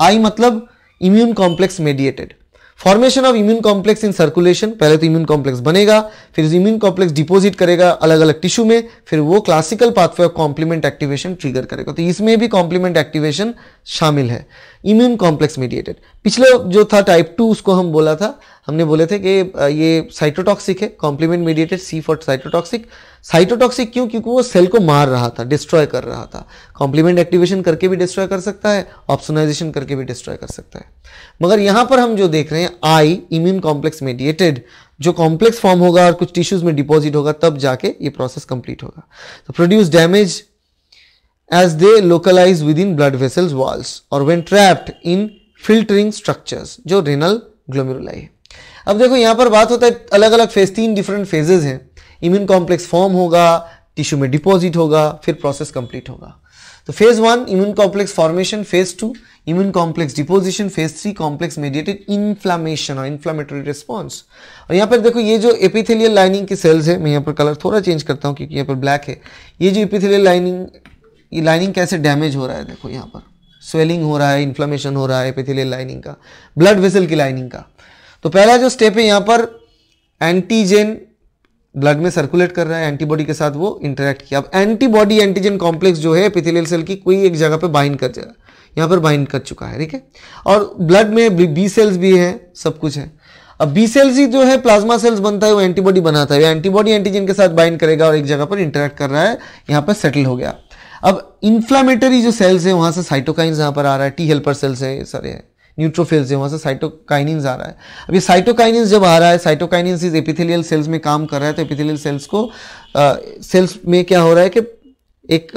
आई मतलब immune complex mediated formation of immune complex in circulation पहले तो इम्यून कॉम्प्लेक्स बनेगा फिर इम्यून कॉम्प्लेक्स डिपोजिट करेगा अलग अलग टिश्यू में फिर वो classical pathway of complement activation trigger करेगा तो इसमें भी कॉम्प्लीमेंट एक्टिवेशन शामिल है इम्यून कॉम्प्लेक्स मीडिएटेड पिछले जो था टाइप टू उसको हम बोला था हमने बोले थे कि ये साइटोटॉक्सिक है complement mediated C for cytotoxic cytotoxic क्यों क्योंकि वो सेल को मार रहा था डिस्ट्रॉय कर रहा था कॉम्प्लीमेंट एक्टिवेशन करके भी डिस्ट्रॉय कर सकता है ऑप्सोनाइजेशन करके भी डिस्ट्रॉय कर सकता है मगर यहां पर हम जो देख रहे हैं आई इम्यून कॉम्प्लेक्स मेडिएटेड जो कॉम्प्लेक्स फॉर्म होगा और कुछ टिश्यूज में डिपॉजिट होगा तब जाके ये प्रोसेस कंप्लीट होगा तो produce damage as they localize within blood vessels walls और when trapped in filtering structures जो रेनल ग्लोमेरुलाई है अब देखो यहां पर बात होता है अलग अलग फेज तीन डिफरेंट फेजेज हैं इम्यून कॉम्प्लेक्स फॉर्म होगा टिश्यू में डिपॉजिट होगा फिर प्रोसेस कंप्लीट होगा तो phase one immune complex formation phase two immune complex deposition phase three complex mediated inflammation और इन्फ्लामेटरी रिस्पॉन्स और यहाँ पर देखो ये जो एपिथेलियल लाइनिंग की सेल्स है मैं यहाँ पर कलर थोड़ा चेंज करता हूँ क्योंकि यहाँ पर ब्लैक है ये जो एपिथेलियल लाइनिंग ये लाइनिंग कैसे डैमेज हो रहा है देखो यहाँ पर स्वेलिंग हो रहा है इन्फ्लामेशन हो रहा है एपिथेलियल लाइनिंग का ब्लड वेसल की लाइनिंग का तो पहला जो स्टेप है यहाँ पर एंटीजन ब्लड में सर्कुलेट कर रहा है एंटीबॉडी के साथ वो इंटरेक्ट किया अब एंटीबॉडी एंटीजन कॉम्प्लेक्स जो है एपिथेलियल सेल की कोई एक जगह पे बाइंड कर जाएगा यहाँ पर बाइंड कर चुका है ठीक है और ब्लड में बी सेल्स भी है सब कुछ है अब बी सेल्स ही जो है प्लाज्मा सेल्स बनता है वो एंटीबॉडी बनाता है एंटीबॉडी एंटीजन के साथ बाइंड करेगा और एक जगह पर इंटरेक्ट कर रहा है यहाँ पर सेटल हो गया अब इन्फ्लामेटरी जो सेल्स है वहाँ से साइटोकाइंस यहाँ पर आ रहा है टी हेल्पर सेल्स है सारे है न्यूट्रोफिल्स है वहाँ से साइटोकाइनिंस आ रहा है अब ये साइटोकाइनिंस जब आ रहा है साइटोकाइनिंस इज एपिथेलियल सेल्स में काम कर रहा है तो एपिथेलियल सेल्स को सेल्स में क्या हो रहा है कि एक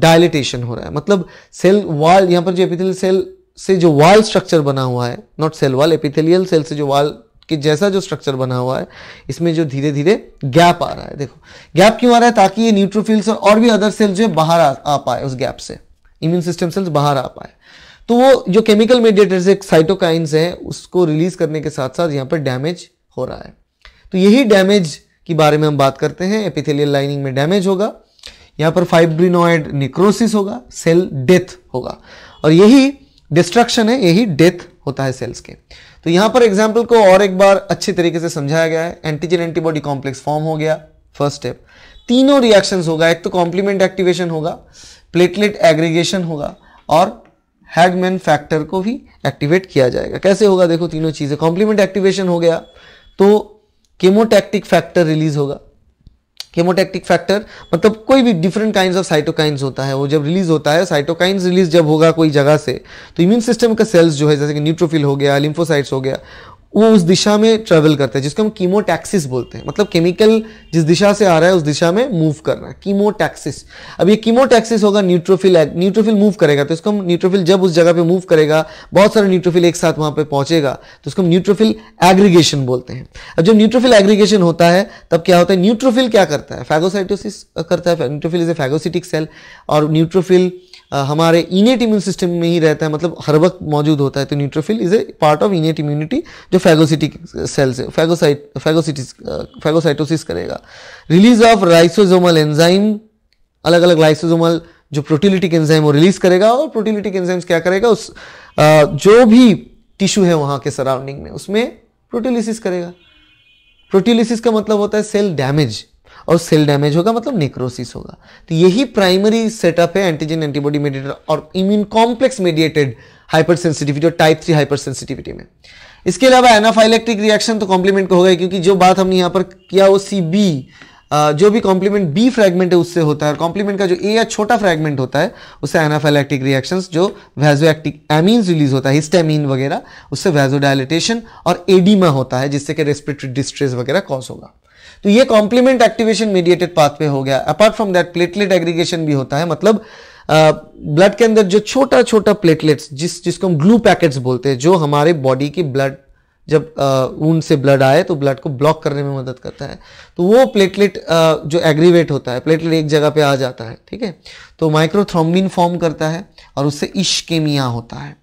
डायलिटेशन हो रहा है मतलब सेल वॉल यहाँ पर जो एपिथेलियल सेल से जो वॉल स्ट्रक्चर बना हुआ है not cell wall epithelial cell से जो वॉल के जैसा जो स्ट्रक्चर बना हुआ है इसमें जो धीरे धीरे गैप आ रहा है देखो गैप क्यों आ रहा है ताकि ये न्यूट्रोफिल्स और, और भी अदर सेल्स जो है बाहर आ, आ पाए उस गैप से इम्यून सिस्टम सेल्स बाहर आ पाए तो वो जो केमिकल मेडिएटर्स एक साइटोकाइंस हैं उसको रिलीज करने के साथ साथ यहाँ पर डैमेज हो रहा है तो यही डैमेज के बारे में हम बात करते हैं एपिथेलियल लाइनिंग में डैमेज होगा यहां पर फाइब्रिनोइड निक्रोसिस होगा सेल डेथ होगा और यही डिस्ट्रक्शन है यही डेथ होता है सेल्स के तो यहां पर एग्जाम्पल को और एक बार अच्छे तरीके से समझाया गया है एंटीजन एंटीबॉडी कॉम्प्लेक्स फॉर्म हो गया फर्स्ट स्टेप तीनों रिएक्शंस होगा एक तो कॉम्प्लीमेंट एक्टिवेशन होगा प्लेटलेट एग्रीगेशन होगा और हैगमैन फैक्टर को भी एक्टिवेट किया जाएगा कैसे होगा देखो तीनों चीज़ें कॉम्प्लीमेंट एक्टिवेशन हो गया तो केमोटैक्टिक फैक्टर रिलीज होगा हेमोटेक्टिक फैक्टर मतलब कोई भी डिफरेंट काइंड ऑफ साइटोकाइंस होता है वो जब रिलीज होता है साइटोकाइंस रिलीज जब होगा कोई जगह से तो इम्यून सिस्टम का सेल्स जो है जैसे कि न्यूट्रोफिल हो गया लिम्फोसाइट्स हो गया वो उस दिशा में ट्रेवल करते हैं जिसको हम कीमोटैक्सिस बोलते हैं मतलब केमिकल जिस दिशा से आ रहा है उस दिशा में मूव करना कीमोटैक्सिस अब ये कीमोटैक्सिस होगा न्यूट्रोफिल न्यूट्रोफिल मूव करेगा तो इसको हम न्यूट्रोफिल जब उस जगह पे मूव करेगा बहुत सारे न्यूट्रोफिल एक साथ वहां पर पहुंचेगा तो उसको हम न्यूट्रोफिल एग्रीगेशन बोलते हैं अब जब न्यूट्रोफिल एग्रीगेशन होता है तब क्या होता है न्यूट्रोफिल क्या करता है फैगोसाइटोसिस करता है neutrophil is a phagocytic cell और न्यूट्रोफिल हमारे इनेट इम्यून सिस्टम में ही रहता है मतलब हर वक्त मौजूद होता है तो neutrophil is a part of innate immunity जो फैगोसिटिक सेल्स है फैगोसाइट फैगोसिटिस फैगोसाइटोसिस करेगा रिलीज ऑफ राइसोजोमल एंजाइम अलग अलग लाइसोजोमल जो प्रोटीलिटिक एंजाइम वो रिलीज करेगा और प्रोटीलिटिक एंजाइम्स क्या करेगा उस जो भी टिश्यू है वहाँ के सराउंडिंग में उसमें प्रोटीलिसिस करेगा प्रोटीलिसिस का मतलब होता है सेल डैमेज और सेल डैमेज होगा मतलब नेक्रोसिस होगा तो यही प्राइमरी सेटअप है एंटीजन एंटीबॉडी मेडिएटेड और immune complex mediated hyper sensitivity और टाइप थ्री हाइपर सेंसिटिविटी में इसके अलावा एनाफाइलेक्टिक रिएक्शन तो कॉम्प्लीमेंट को होगा क्योंकि जो बात हमने यहाँ पर किया वो सी बी जो भी कॉम्प्लीमेंट बी फ्रैगमेंट है उससे होता है और कॉम्प्लीमेंट का जो ए या छोटा फ्रैगमेंट होता है उससे एनाफाइलेक्टिक रिएक्शंस जो वैजोएक्टिक एमीन रिलीज होता है हिस्टेमीन वगैरह उससे वैजोडाइलेटेशन और एडीमा होता है जिससे कि रेस्पिरेटरी डिस्ट्रेस वगैरह कॉज होगा तो ये कॉम्प्लीमेंट एक्टिवेशन मीडिएटेड पाथवे हो गया apart from that platelet aggregation भी होता है मतलब ब्लड के अंदर जो छोटा छोटा प्लेटलेट्स जिस जिसको हम ग्लू पैकेट्स बोलते हैं जो हमारे बॉडी की ब्लड जब ऊन से ब्लड आए तो ब्लड को ब्लॉक करने में मदद करता है तो वो प्लेटलेट जो एग्रीवेट होता है प्लेटलेट एक जगह पे आ जाता है ठीक है तो माइक्रोथ्रोम्बिन फॉर्म करता है और उससे इश्केमिया होता है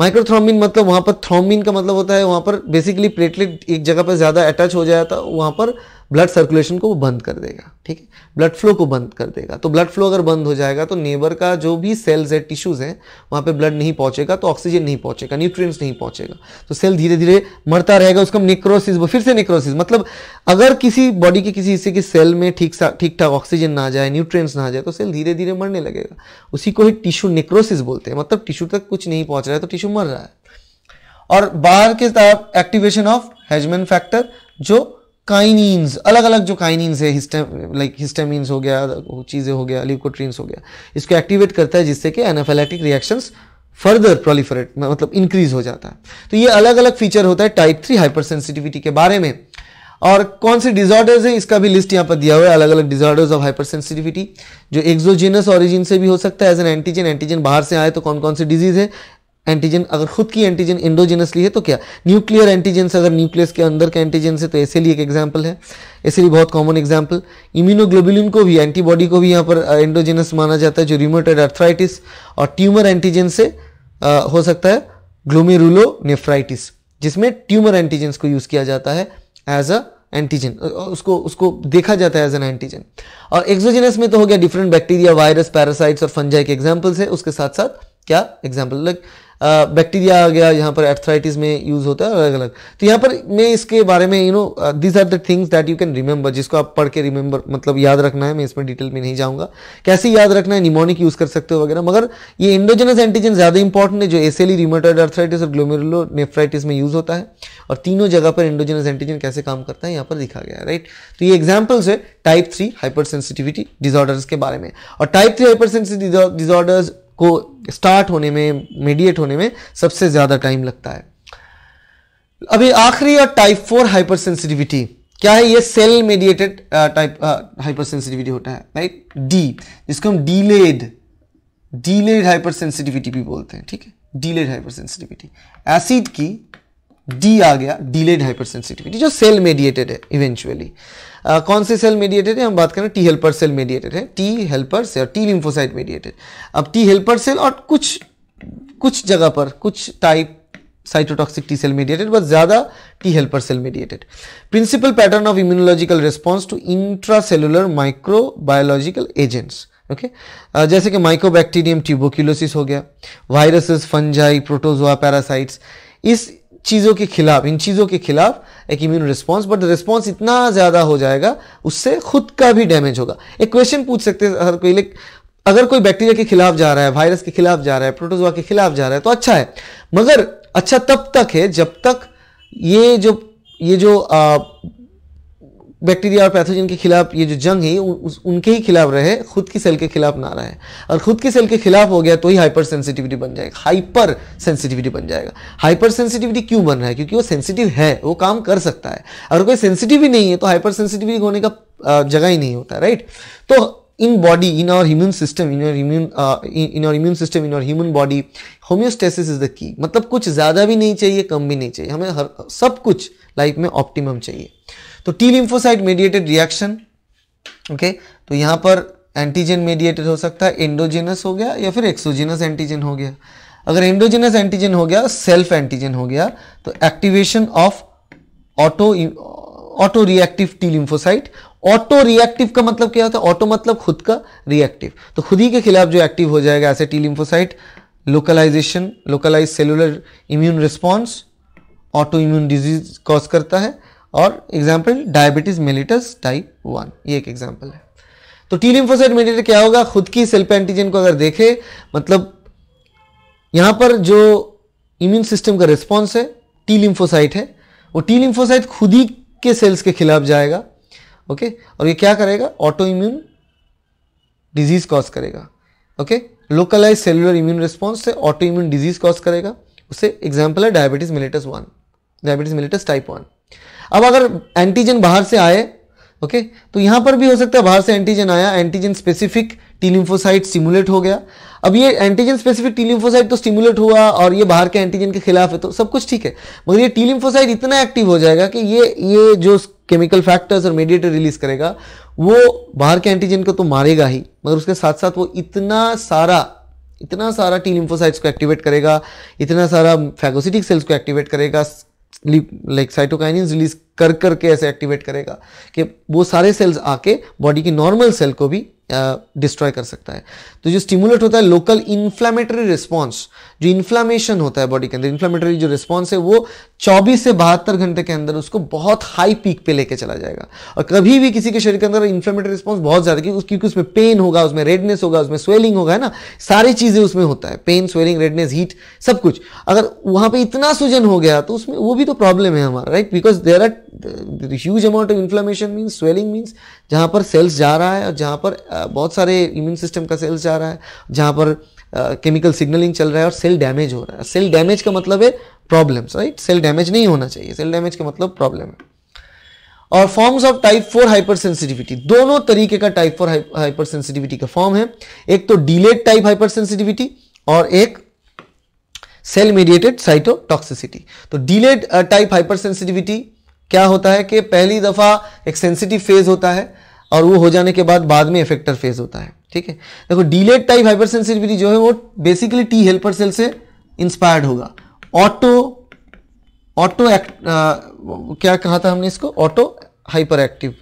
माइक्रोथ्रोम्बिन मतलब वहाँ पर थ्रोम्बिन का मतलब होता है वहाँ पर बेसिकली प्लेटलेट एक जगह पर ज़्यादा अटैच हो जाता वहाँ पर ब्लड सर्कुलेशन को वो बंद कर देगा ठीक है ब्लड फ्लो को बंद कर देगा तो ब्लड फ्लो अगर बंद हो जाएगा तो नेबर का जो भी सेल्स है टिश्यूज़ हैं वहाँ पे ब्लड नहीं पहुँचेगा तो ऑक्सीजन नहीं पहुँचेगा न्यूट्रिएंट्स नहीं पहुँचेगा तो सेल धीरे धीरे मरता रहेगा उसका निक्रोसिस फिर से निक्रोसिस मतलब अगर किसी बॉडी के किसी हिस्से की सेल में ठीक सा ठीक ठाक ऑक्सीजन ना जाए न्यूट्रिएंट्स ना जाए तो सेल धीरे धीरे मरने लगेगा उसी को ही टिश्यू निक्रोसिस बोलते हैं मतलब टिश्यू तक कुछ नहीं पहुँच रहा है तो टिश्यू मर रहा है और बाहर के तरफ एक्टिवेशन ऑफ हेजमेन फैक्टर जो काइनिन्स अलग अलग जो काइनिन्स है लाइक हिस्टामीन्स हो गया चीज़ें हो गया ल्यूकोट्रीन्स हो गया इसको एक्टिवेट करता है जिससे कि एनाफेलेटिक रिएक्शंस फर्दर प्रोलिफरेट मतलब इंक्रीज हो जाता है तो ये अलग अलग फीचर होता है टाइप थ्री हाइपर सेंसिटिविटी के बारे में और कौन से डिजॉर्डर्स हैं इसका भी लिस्ट यहाँ पर दिया हुआ है अलग अलग डिजॉर्डर्स ऑफ हाइपर सेंसिटिविटी जो एक्जोजीनस ऑरिजिन से भी हो सकता है एज एन एंटीजन एंटीजन बाहर से आए तो कौन कौन से डिजीज है एंटीजन अगर खुद की एंटीजन इंडोजिनसली है तो क्या न्यूक्लियर एंटीजेंस अगर न्यूक्लियस के अंदर का एंटीजन है तो ऐसे लिए एक एग्जाम्पल है ऐसे लिए बहुत कॉमन एग्जाम्पल इम्यूनोग्लोबुलिन को भी एंटीबॉडी को भी यहाँ पर एंडोजिनस माना जाता है जो रिमोटेड अर्थराइटिस और ट्यूमर एंटीजन से आ, हो सकता है नेफ्राइटिस जिसमें ट्यूमर एंटीजेंस को यूज़ किया जाता है एज अ एंटीजन उसको उसको देखा जाता है एज एन एंटीजन और एक्सोजिनस में तो हो गया डिफरेंट बैक्टीरिया वायरस पैरासाइट्स और फंजाई के एग्जाम्पल्स है उसके साथ साथ क्या एग्जाम्पल लाइक बैक्टीरिया आ गया यहाँ पर एथराइटिस में यूज़ होता है अलग अलग तो यहाँ पर मैं इसके बारे में you know these are the things that you can remember जिसको आप पढ़ के रिमेंबर मतलब याद रखना है मैं इसमें डिटेल में नहीं जाऊँगा कैसे याद रखना है निमोनिक यूज़ कर सकते हो वगैरह मगर ये इंडोजनस एंटीजन ज़्यादा इंपॉर्टेंट है जो एसेली रिमोटॉइड अर्थराइटिस और ग्लोमेरुलो नेफ्राइटिस में यूज़ होता है और तीनों जगह पर इंडोजनस एंटीजन कैसे काम करता है यहाँ पर दिखा गया राइट तो ये एग्जाम्पल्स है type three hyper sensitivity disorders के बारे में और type three hyper sensitive disorders को स्टार्ट होने में मीडिएट होने में सबसे ज़्यादा टाइम लगता है अभी आखिरी और टाइप फोर हाइपर सेंसिटिविटी क्या है ये cell mediated type hyper sensitivity होता है राइट डी जिसको हम डीलेड डीलेड हाइपर सेंसिटिविटी भी बोलते हैं ठीक है डीलेड हाइपर सेंसिटिविटी एसिड की डी आ गया डीलेड हाइपर सेंसिटिविटी जो सेल मेडिएटेड है इवेंचुअली कौन से सेल मीडिएटेड है हम बात करें टी हेल्पर सेल मीडिएटेड है T helper cell T lymphocyte mediated अब टी हेल्पर सेल और कुछ कुछ जगह पर कुछ type cytotoxic T cell mediated but ज़्यादा T helper cell mediated principal pattern of immunological response to intra intracellular microbiological agents okay जैसे कि माइक्रोबैक्टीरियम ट्यूबोक्यूलोसिस हो गया वायरसेस फंजाई प्रोटोजोआ पैरासाइट्स इस चीज़ों के खिलाफ इन चीज़ों के खिलाफ एक इम्यून रिस्पॉन्स बट रिस्पॉन्स इतना ज़्यादा हो जाएगा उससे खुद का भी डैमेज होगा एक क्वेश्चन पूछ सकते हैं हर कोई लाइक अगर कोई बैक्टीरिया के खिलाफ जा रहा है वायरस के खिलाफ जा रहा है प्रोटोजोआ के खिलाफ जा रहा है तो अच्छा है मगर अच्छा तब तक है जब तक ये जो ये जो आ, बैक्टीरिया और पैथोजन के खिलाफ ये जो जंग है उस, उनके ही खिलाफ रहे खुद की सेल के खिलाफ ना रहे और खुद की सेल के खिलाफ हो गया तो ही हाइपर सेंसिटिविटी बन जाएगा हाइपर सेंसिटिविटी बन जाएगा हाइपर सेंसिटिविटी क्यों बन रहा है क्योंकि वो सेंसिटिव है वो काम कर सकता है अगर कोई सेंसिटिव ही नहीं है तो हाइपर सेंसिटिविटी होने का जगह ही नहीं होता राइट तो in body in our immune system in our immune uh, in, in our immune system in our human body homeostasis मतलब कुछ ज़्यादा भी नहीं चाहिए कम भी नहीं चाहिए हमें हर सब कुछ लाइफ में ऑप्टिमम चाहिए तो T lymphocyte mediated reaction okay तो यहां पर एंटीजन मीडिएटेड हो सकता है इंडोजिनस हो गया या फिर एक्सोजिनस एंटीजन हो गया अगर इंडोजिनस एंटीजन हो गया सेल्फ एंटीजन हो गया तो activation of auto auto reactive T lymphocyte auto reactive का मतलब क्या होता है ऑटो मतलब खुद का रिएक्टिव तो खुद ही के खिलाफ जो एक्टिव हो जाएगा ऐसे T lymphocyte localization localize cellular immune response auto immune disease cause करता है और example diabetes mellitus type one ये एक एग्जाम्पल है तो टी लिम्फोसाइट मेडिएटर क्या होगा खुद की सेल्फ एंटीजन को अगर देखे मतलब यहां पर जो इम्यून सिस्टम का रिस्पॉन्स है टी लिम्फोसाइट है वो टी लिम्फोसाइट खुद ही के सेल्स के खिलाफ जाएगा ओके और ये क्या करेगा ऑटो इम्यून डिजीज कॉज करेगा okay localize cellular immune response से ऑटो इम्यून डिजीज कॉज करेगा उससे एग्जाम्पल है diabetes mellitus one diabetes mellitus type one अब अगर एंटीजन बाहर से आए ओके okay? तो यहाँ पर भी हो सकता है बाहर से एंटीजन आया एंटीजन स्पेसिफिक टीलिम्फोसाइट स्टिमुलेट हो गया अब ये एंटीजन स्पेसिफिक टीलिम्फोसाइट तो स्टिमुलेट हुआ और ये बाहर के एंटीजन के खिलाफ है तो सब कुछ ठीक है मगर ये टीलिम्फोसाइट इतना एक्टिव हो जाएगा कि ये ये जो केमिकल फैक्टर्स और मेडिएटर रिलीज करेगा वो बाहर के एंटीजन को तो मारेगा ही मगर उसके साथ साथ वो इतना सारा इतना सारा टी लिम्फोसाइट्स को एक्टिवेट करेगा इतना सारा फैगोसिटिक सेल्स को एक्टिवेट करेगा like cytokinins release कर कर के ऐसे एक्टिवेट करेगा कि वो सारे सेल्स आके बॉडी की नॉर्मल सेल को भी डिस्ट्रॉय कर सकता है तो जो स्टिमुलेट होता है लोकल इन्फ्लामेटरी रिस्पॉन्स जो इन्फ्लामेशन होता है बॉडी के अंदर इन्फ्लामेटरी जो रिस्पॉन्स है वो 24 से बहत्तर घंटे के अंदर उसको बहुत हाई पीक पे लेके चला जाएगा और कभी भी किसी के शरीर के अंदर इन्फ्लामेटरी रिस्पॉन्स बहुत ज़्यादा क्योंकि क्योंकि उसमें पेन होगा उसमें रेडनेस होगा उसमें स्वेलिंग होगा है ना सारी चीज़ें उसमें होता है पेन स्वेलिंग रेडनेस हीट सब कुछ अगर वहाँ पर इतना सूजन हो गया तो उसमें वो भी तो प्रॉब्लम है हमारा right because there are huge amount of inflammation means swelling means जहाँ पर सेल्स जा रहा है और जहाँ पर बहुत सारे इम्यून सिस्टम का सेल्स जा रहा है जहाँ पर केमिकल सिग्नलिंग चल रहा है और सेल डैमेज हो रहा है सेल डैमेज का मतलब है प्रॉब्लम्स राइट सेल डैमेज नहीं होना चाहिए सेल डैमेज का मतलब प्रॉब्लम है और forms of type four hyper sensitivity दोनों तरीके का टाइप फोर हाइपर सेंसिटिविटी का फॉर्म है एक तो डिलेड टाइप हाइपर सेंसिटिविटी और एक सेल मीडिएटेड साइटोटॉक्सिसिटी तो डिलेड टाइप हाइपर सेंसिटिविटी क्या होता है कि पहली दफ़ा एक सेंसिटिव फेज होता है और वो हो जाने के बाद बाद में इफेक्टर फेज होता है ठीक है देखो डीलेट टाइप हाइपर सेंसिटिविटी जो है वो बेसिकली टी हेल्पर सेल से इंस्पायर्ड होगा ऑटो ऑटो एक्ट क्या कहा था हमने इसको auto hyper active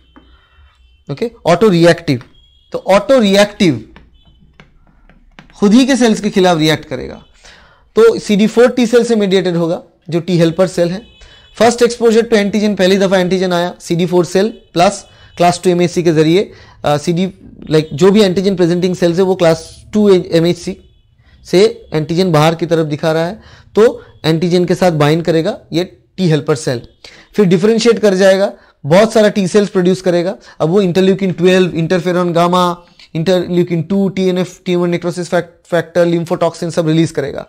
okay auto reactive तो ऑटो रिएक्टिव खुद ही के सेल्स के खिलाफ रिएक्ट करेगा तो C D four T cell से मीडिएटेड होगा जो टी हेल्पर सेल है फर्स्ट एक्सपोजर टू एंटीजन पहली दफा एंटीजन आया C D four cell plus class two M के जरिए सी डी लाइक जो भी एंटीजन प्रेजेंटिंग सेल्स है वो क्लास टू एम से एंटीजन बाहर की तरफ दिखा रहा है तो एंटीजन के साथ बाइंड करेगा ये टी हेल्पर सेल फिर डिफ्रेंशिएट कर जाएगा बहुत सारा टी सेल्स प्रोड्यूस करेगा अब वो interleukin twelve interferon gamma interleukin two T N F T necrosis factor lymphotoxin सब रिलीज करेगा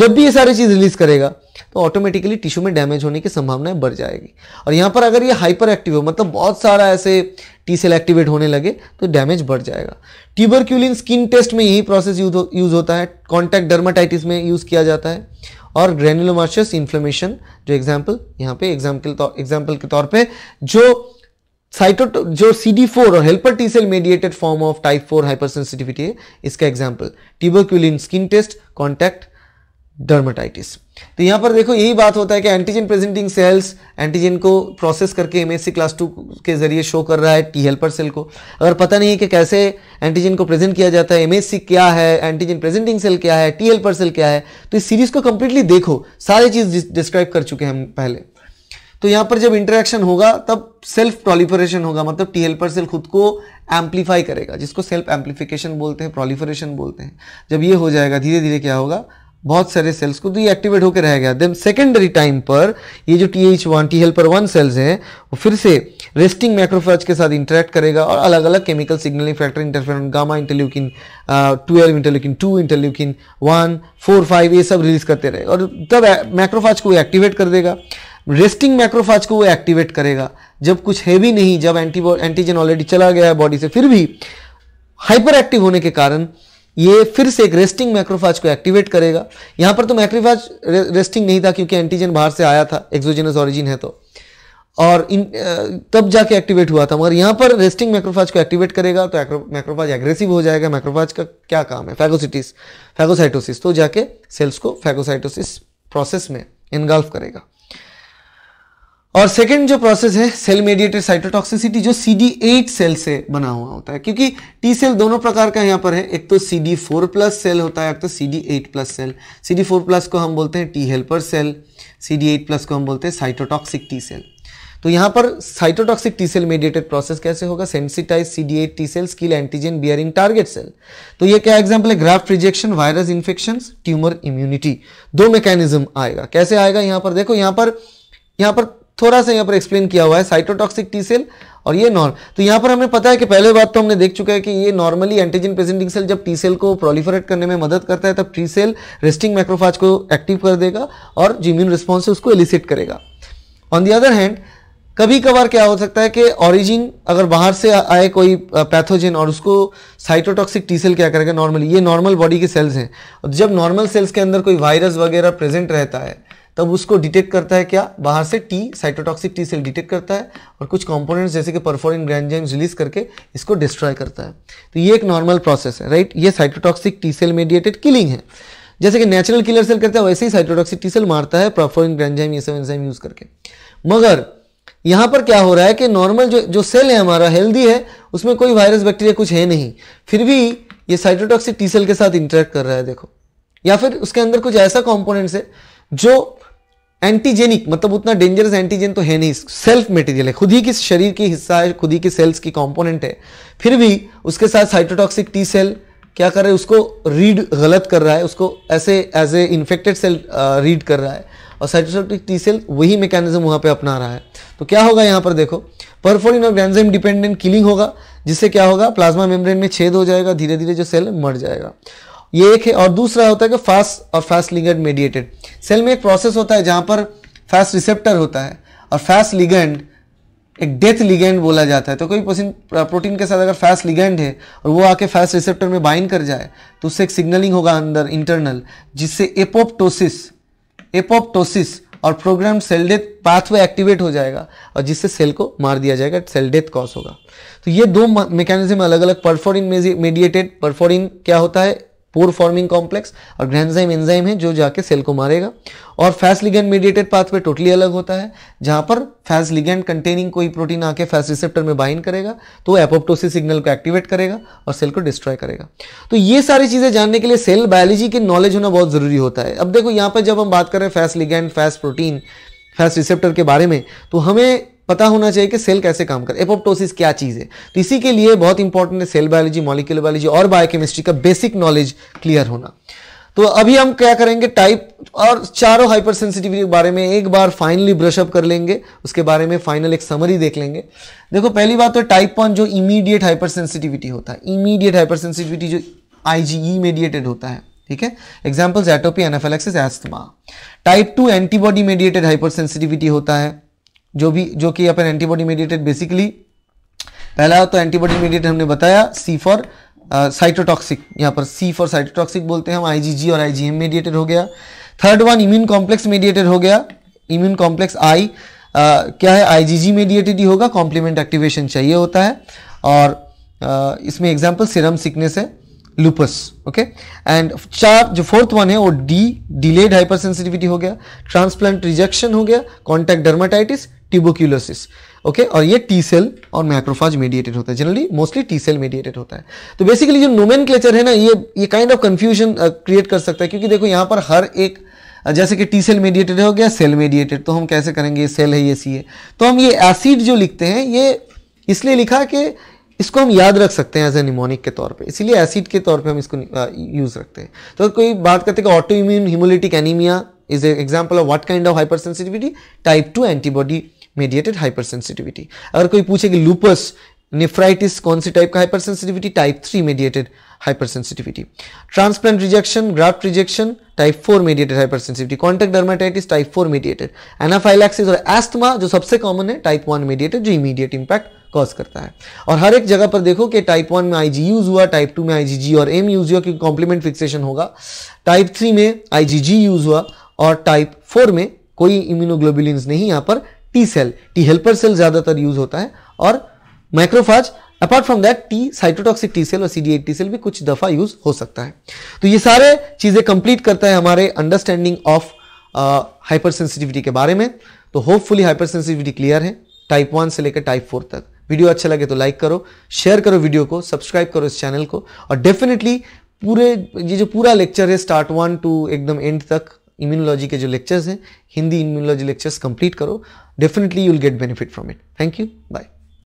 जब भी ये सारी चीज रिलीज करेगा तो ऑटोमेटिकली टिश्यू में डैमेज होने की संभावनाएं बढ़ जाएगी और यहाँ पर अगर ये हाइपर एक्टिव हो मतलब बहुत सारा ऐसे टी सेल एक्टिवेट होने लगे तो डैमेज बढ़ जाएगा ट्यूबरक्यूलिन स्किन टेस्ट में यही प्रोसेस यूज होता है कॉन्टैक्ट डर्माटाइटिस में यूज किया जाता है और ग्रेनुलोमाशियस इन्फ्लेमेशन जो एग्जाम्पल यहाँ पे एग्जाम्पल एग्जाम्पल तो, के तौर पर जो साइटो जो सी डी फोर और helper T cell mediated form of type four hypersensitivity है इसका example tuberculin skin test contact dermatitis तो यहाँ पर देखो यही बात होता है कि एंटीजन प्रेजेंटिंग सेल्स एंटीजन को प्रोसेस करके एमएससी क्लास टू के जरिए शो कर रहा है टी हेल्पर सेल को अगर पता नहीं है कि कैसे एंटीजन को प्रेजेंट किया जाता है एमएससी क्या है एंटीजन प्रेजेंटिंग सेल क्या है टी हेल्पर सेल क्या है तो इस सीरीज को कंप्लीटली देखो सारी चीज़ डिस्क्राइब कर चुके हैं हम पहले तो यहां पर जब इंटरेक्शन होगा तब सेल्फ प्रोलिफरेशन होगा मतलब टी हेल्पर सेल खुद को एम्पलीफाई करेगा जिसको सेल्फ एम्पलीफिकेशन बोलते हैं प्रोलिफरेशन बोलते हैं जब ये हो जाएगा धीरे धीरे क्या होगा बहुत सारे सेल्स को तो ये एक्टिवेट होकर रह गया देन सेकेंडरी टाइम पर ये जो T H one T helper one cells हैं वो फिर से रेस्टिंग मैक्रोफेज के साथ इंटरेक्ट करेगा और अलग अलग chemical signaling factor interferon gamma interleukin twelve interleukin two interleukin one four five ये सब रिलीज करते रहे और तब मैक्रोफाज को एक्टिवेट कर देगा रेस्टिंग मैक्रोफाज को वो एक्टिवेट करेगा जब कुछ है भी नहीं जब एंटीबॉ एंटीजन ऑलरेडी चला गया है बॉडी से फिर भी हाइपर एक्टिव होने के कारण ये फिर से एक रेस्टिंग मैक्रोफाज को एक्टिवेट करेगा यहाँ पर तो मैक्रोफाज रेस्टिंग नहीं था क्योंकि एंटीजन बाहर से आया था एक्सोजेनस ऑरिजिन है तो और इन तब जाके एक्टिवेट हुआ था मगर यहाँ पर रेस्टिंग मैक्रोफाज को एक्टिवेट करेगा तो मैक्रोफाज एग्रेसिव हो जाएगा मैक्रोफाज का क्या काम है फैगोसिटिस फैगोसाइटोसिस तो जाके सेल्स को फैगोसाइटोसिस प्रोसेस में इनगल्फ करेगा और सेकेंड जो प्रोसेस है सेल मेडिएटेड साइटोटॉक्सिसिटी जो सी डी एट सेल से बना हुआ होता है क्योंकि टी सेल दोनों प्रकार का यहाँ पर है एक तो C D four plus cell होता है एक तो C D eight plus cell C D four plus को हम बोलते हैं T helper cell C D eight plus को हम बोलते हैं साइटोटॉक्सिक टी सेल तो यहाँ पर cytotoxic T cell mediated process कैसे होगा sensitize C D eight T cell skill antigen bearing target cell तो ये क्या एग्जाम्पल है graft rejection virus infection tumour immunity दो मैकेनिज्म आएगा कैसे आएगा यहाँ पर देखो यहाँ पर यहाँ पर थोड़ा सा यहाँ पर एक्सप्लेन किया हुआ है साइटोटॉक्सिक टी सेल और ये नॉर्म तो यहाँ पर हमें पता है कि पहले बात तो हमने देख चुका है कि ये नॉर्मली एंटीजन प्रेजेंटिंग सेल जब टी सेल को प्रोलिफरेट करने में मदद करता है तब टी सेल रेस्टिंग माइक्रोफाज को एक्टिव कर देगा और जिम्यून रिस्पॉन्स से उसको एलिसिट करेगा ऑन दी अदर हैंड कभी कभार क्या हो सकता है कि ऑरिजिन अगर बाहर से आए कोई पैथोजन और उसको साइटोटॉक्सिक टी सेल क्या करेगा नॉर्मली ये नॉर्मल बॉडी के सेल्स हैं और जब नॉर्मल सेल्स के अंदर कोई वायरस वगैरह प्रेजेंट रहता है तब उसको डिटेक्ट करता है क्या बाहर से T cytotoxic T cell detect करता है और कुछ कंपोनेंट्स जैसे कि परफोरिन ग्रैंडजेम्स रिलीज करके इसको डिस्ट्रॉय करता है तो ये एक नॉर्मल प्रोसेस है राइट ये cytotoxic T cell mediated killing है जैसे कि नेचुरल किलर सेल करता है वैसे ही साइटोटॉक्सिक टी सेल मारता है परफोरिन ग्रैंडजेम ये सब एंजाइम यूज करके मगर यहाँ पर क्या हो रहा है कि नॉर्मल जो जो सेल है हमारा हेल्दी है उसमें कोई वायरस बैक्टीरिया कुछ है नहीं फिर भी ये साइटोटॉक्सिक टी सेल के साथ इंटरेक्ट कर रहा है देखो या फिर उसके अंदर कुछ ऐसा कॉम्पोनेंट्स है जो एंटीजेनिक मतलब उतना डेंजरस एंटीजन तो है नहीं सेल्फ मटेरियल है खुद ही किस शरीर की हिस्सा है खुद ही की सेल्स की कंपोनेंट है फिर भी उसके साथ साइटोटॉक्सिक टी सेल क्या कर रहा है उसको रीड गलत कर रहा है उसको ऐसे as a infected cell read कर रहा है और साइटोटॉक्सिक टी सेल वही मैकेनिज्म वहाँ पे अपना रहा है तो क्या होगा यहाँ पर देखो परफोरिन और ग्रैंजाइम डिपेंडेंट किलिंग होगा जिससे क्या होगा प्लाज्मा मेम्ब्रेन में छेद हो जाएगा धीरे धीरे जो सेल मर जाएगा ये एक है और दूसरा होता है कि फास्ट और फास्ट लिगेंड मेडिएटेड सेल में एक प्रोसेस होता है जहां पर फास्ट रिसेप्टर होता है और फास्ट लिगेंड एक डेथ लिगेंड बोला जाता है तो कोई प्रोटीन के साथ अगर फास्ट लिगेंड है और वो आके फास्ट रिसेप्टर में बाइंड कर जाए तो उससे एक सिग्नलिंग होगा अंदर इंटरनल जिससे एपोप्टोसिस एपोप्टोसिस और program cell death pathway activate हो जाएगा और जिससे सेल को मार दिया जाएगा सेल डेथ कॉज होगा तो ये दो मैकेनिज्म अलग अलग परफोरिन मेडिएटेड परफोरिन क्या होता है पोर फॉर्मिंग कॉम्प्लेक्स और ग्रैंडजाइम एंजाइम है जो जाके सेल को मारेगा और Fas ligand mediated pathway totally अलग होता है जहां पर फैस लिगेंड कंटेनिंग कोई प्रोटीन आके फैस रिसेप्टर में बाइंड करेगा तो एपोप्टोसिस सिग्नल को एक्टिवेट करेगा और सेल को डिस्ट्रॉय करेगा तो ये सारी चीजें जानने के लिए सेल बायोलॉजी के नॉलेज होना बहुत जरूरी होता है अब देखो यहां पर जब हम बात कर रहे हैं Fas ligand Fas protein Fas receptor के बारे में तो हमें पता होना चाहिए कि सेल कैसे काम करे एपोप्टोसिस क्या चीज़ है तो इसी के लिए बहुत इंपॉर्टेंट है सेल बायोलॉजी मॉलिक्यूलर बायोलॉजी और बायोकेमिस्ट्री का बेसिक नॉलेज क्लियर होना तो अभी हम क्या करेंगे टाइप और चारों हाइपर सेंसिटिविटी के बारे में एक बार फाइनली ब्रशअप कर लेंगे उसके बारे में फाइनल एक समरी देख लेंगे देखो पहली बात तो टाइप वन जो इमीडिएट हाइपर सेंसिटिविटी होता है इमीडिएट हाइपर सेंसिटिविटी जो आईजीई मेडिएटेड e होता है ठीक है examples atopy anaphylaxis asthma type two antibody mediated hyper sensitivity होता है जो भी जो कि अपन एंटीबॉडी मीडिएटेड बेसिकली पहला तो एंटीबॉडी मीडिएटेड हमने बताया सी फॉर साइटोटॉक्सिक यहाँ पर सी फॉर साइटोटॉक्सिक बोलते हैं हम आईजीजी और आईजीएम मीडिएटेड हो गया third one immune complex mediated हो गया इम्यून कॉम्प्लेक्स आई क्या है आईजीजी मीडिएटेड ही होगा कॉम्प्लीमेंट एक्टिवेशन चाहिए होता है और uh, इसमें एग्जाम्पल सिरम सिकनेस है लुपस ओके एंड चार जो फोर्थ वन है वो डी डिलेड हाइपर सेंसिटिविटी हो गया ट्रांसप्लांट रिजेक्शन हो गया कॉन्टैक्ट डर्माटाइटिस ट्यूबोक्यूलोसिस ओके और ये टी सेल और मैक्रोफाज मेडिएटेड होता है generally mostly T cell mediated होता है तो बेसिकली जो नोमेन है ना ये ये काइंड ऑफ कंफ्यूजन क्रिएट कर सकता है क्योंकि देखो यहाँ पर हर एक uh, जैसे कि टी सेल मेडिएटेड हो गया सेल मेडिएटेड तो हम कैसे करेंगे ये सेल है ये सी है तो हम ये एसिड जो लिखते हैं ये इसलिए लिखा कि इसको हम याद रख सकते हैं एज ए निमोनिक के तौर पे इसीलिए एसिड के तौर पे हम इसको यूज़ रखते हैं तो कोई बात करते हैं कि autoimmune haemolytic anaemia is a example of what kind of hyper hypersensitivity type two antibody mediated hyper hypersensitivity अगर कोई पूछे कि लूपस नेफ्राइटिस कौन सी टाइप का hypersensitivity type three mediated hypersensitivity. Transplant rejection, graft rejection, type four mediated hypersensitivity contact dermatitis type four mediated anaphylaxis और asthma जो सबसे कॉमन है टाइप वन मीडिएटेड जो इमीडिएट इंपैक्ट कॉज करता है और हर एक जगह पर देखो कि टाइप वन में आई यूज हुआ टाइप टू में आई और एम यूज हुआ क्योंकि कॉम्प्लीमेंट फिक्सेशन होगा टाइप थ्री में आई यूज हुआ और टाइप फोर में कोई इम्यूनोग्लोबुलिन नहीं यहां पर T cell T helper cell ज़्यादातर यूज होता है और macrophage apart from that T cytotoxic T cell और सीडी टी सेल भी कुछ दफा यूज हो सकता है तो ये सारे चीजें कंप्लीट करता है हमारे अंडरस्टैंडिंग ऑफ हाइपर सेंसिटिविटी के बारे में तो होपफुली हाइपर सेंसिटिविटी क्लियर है टाइप वन से लेकर टाइप फोर तक वीडियो अच्छा लगे तो लाइक करो शेयर करो वीडियो को सब्सक्राइब करो इस चैनल को और डेफिनेटली पूरे ये जो पूरा लेक्चर है स्टार्ट वन टू एकदम एंड तक इम्यूनोलॉजी के जो लेक्चर्स हैं हिंदी इम्यूनोलॉजी लेक्चर्स कंप्लीट करो definitely you will get benefit from it thank you bye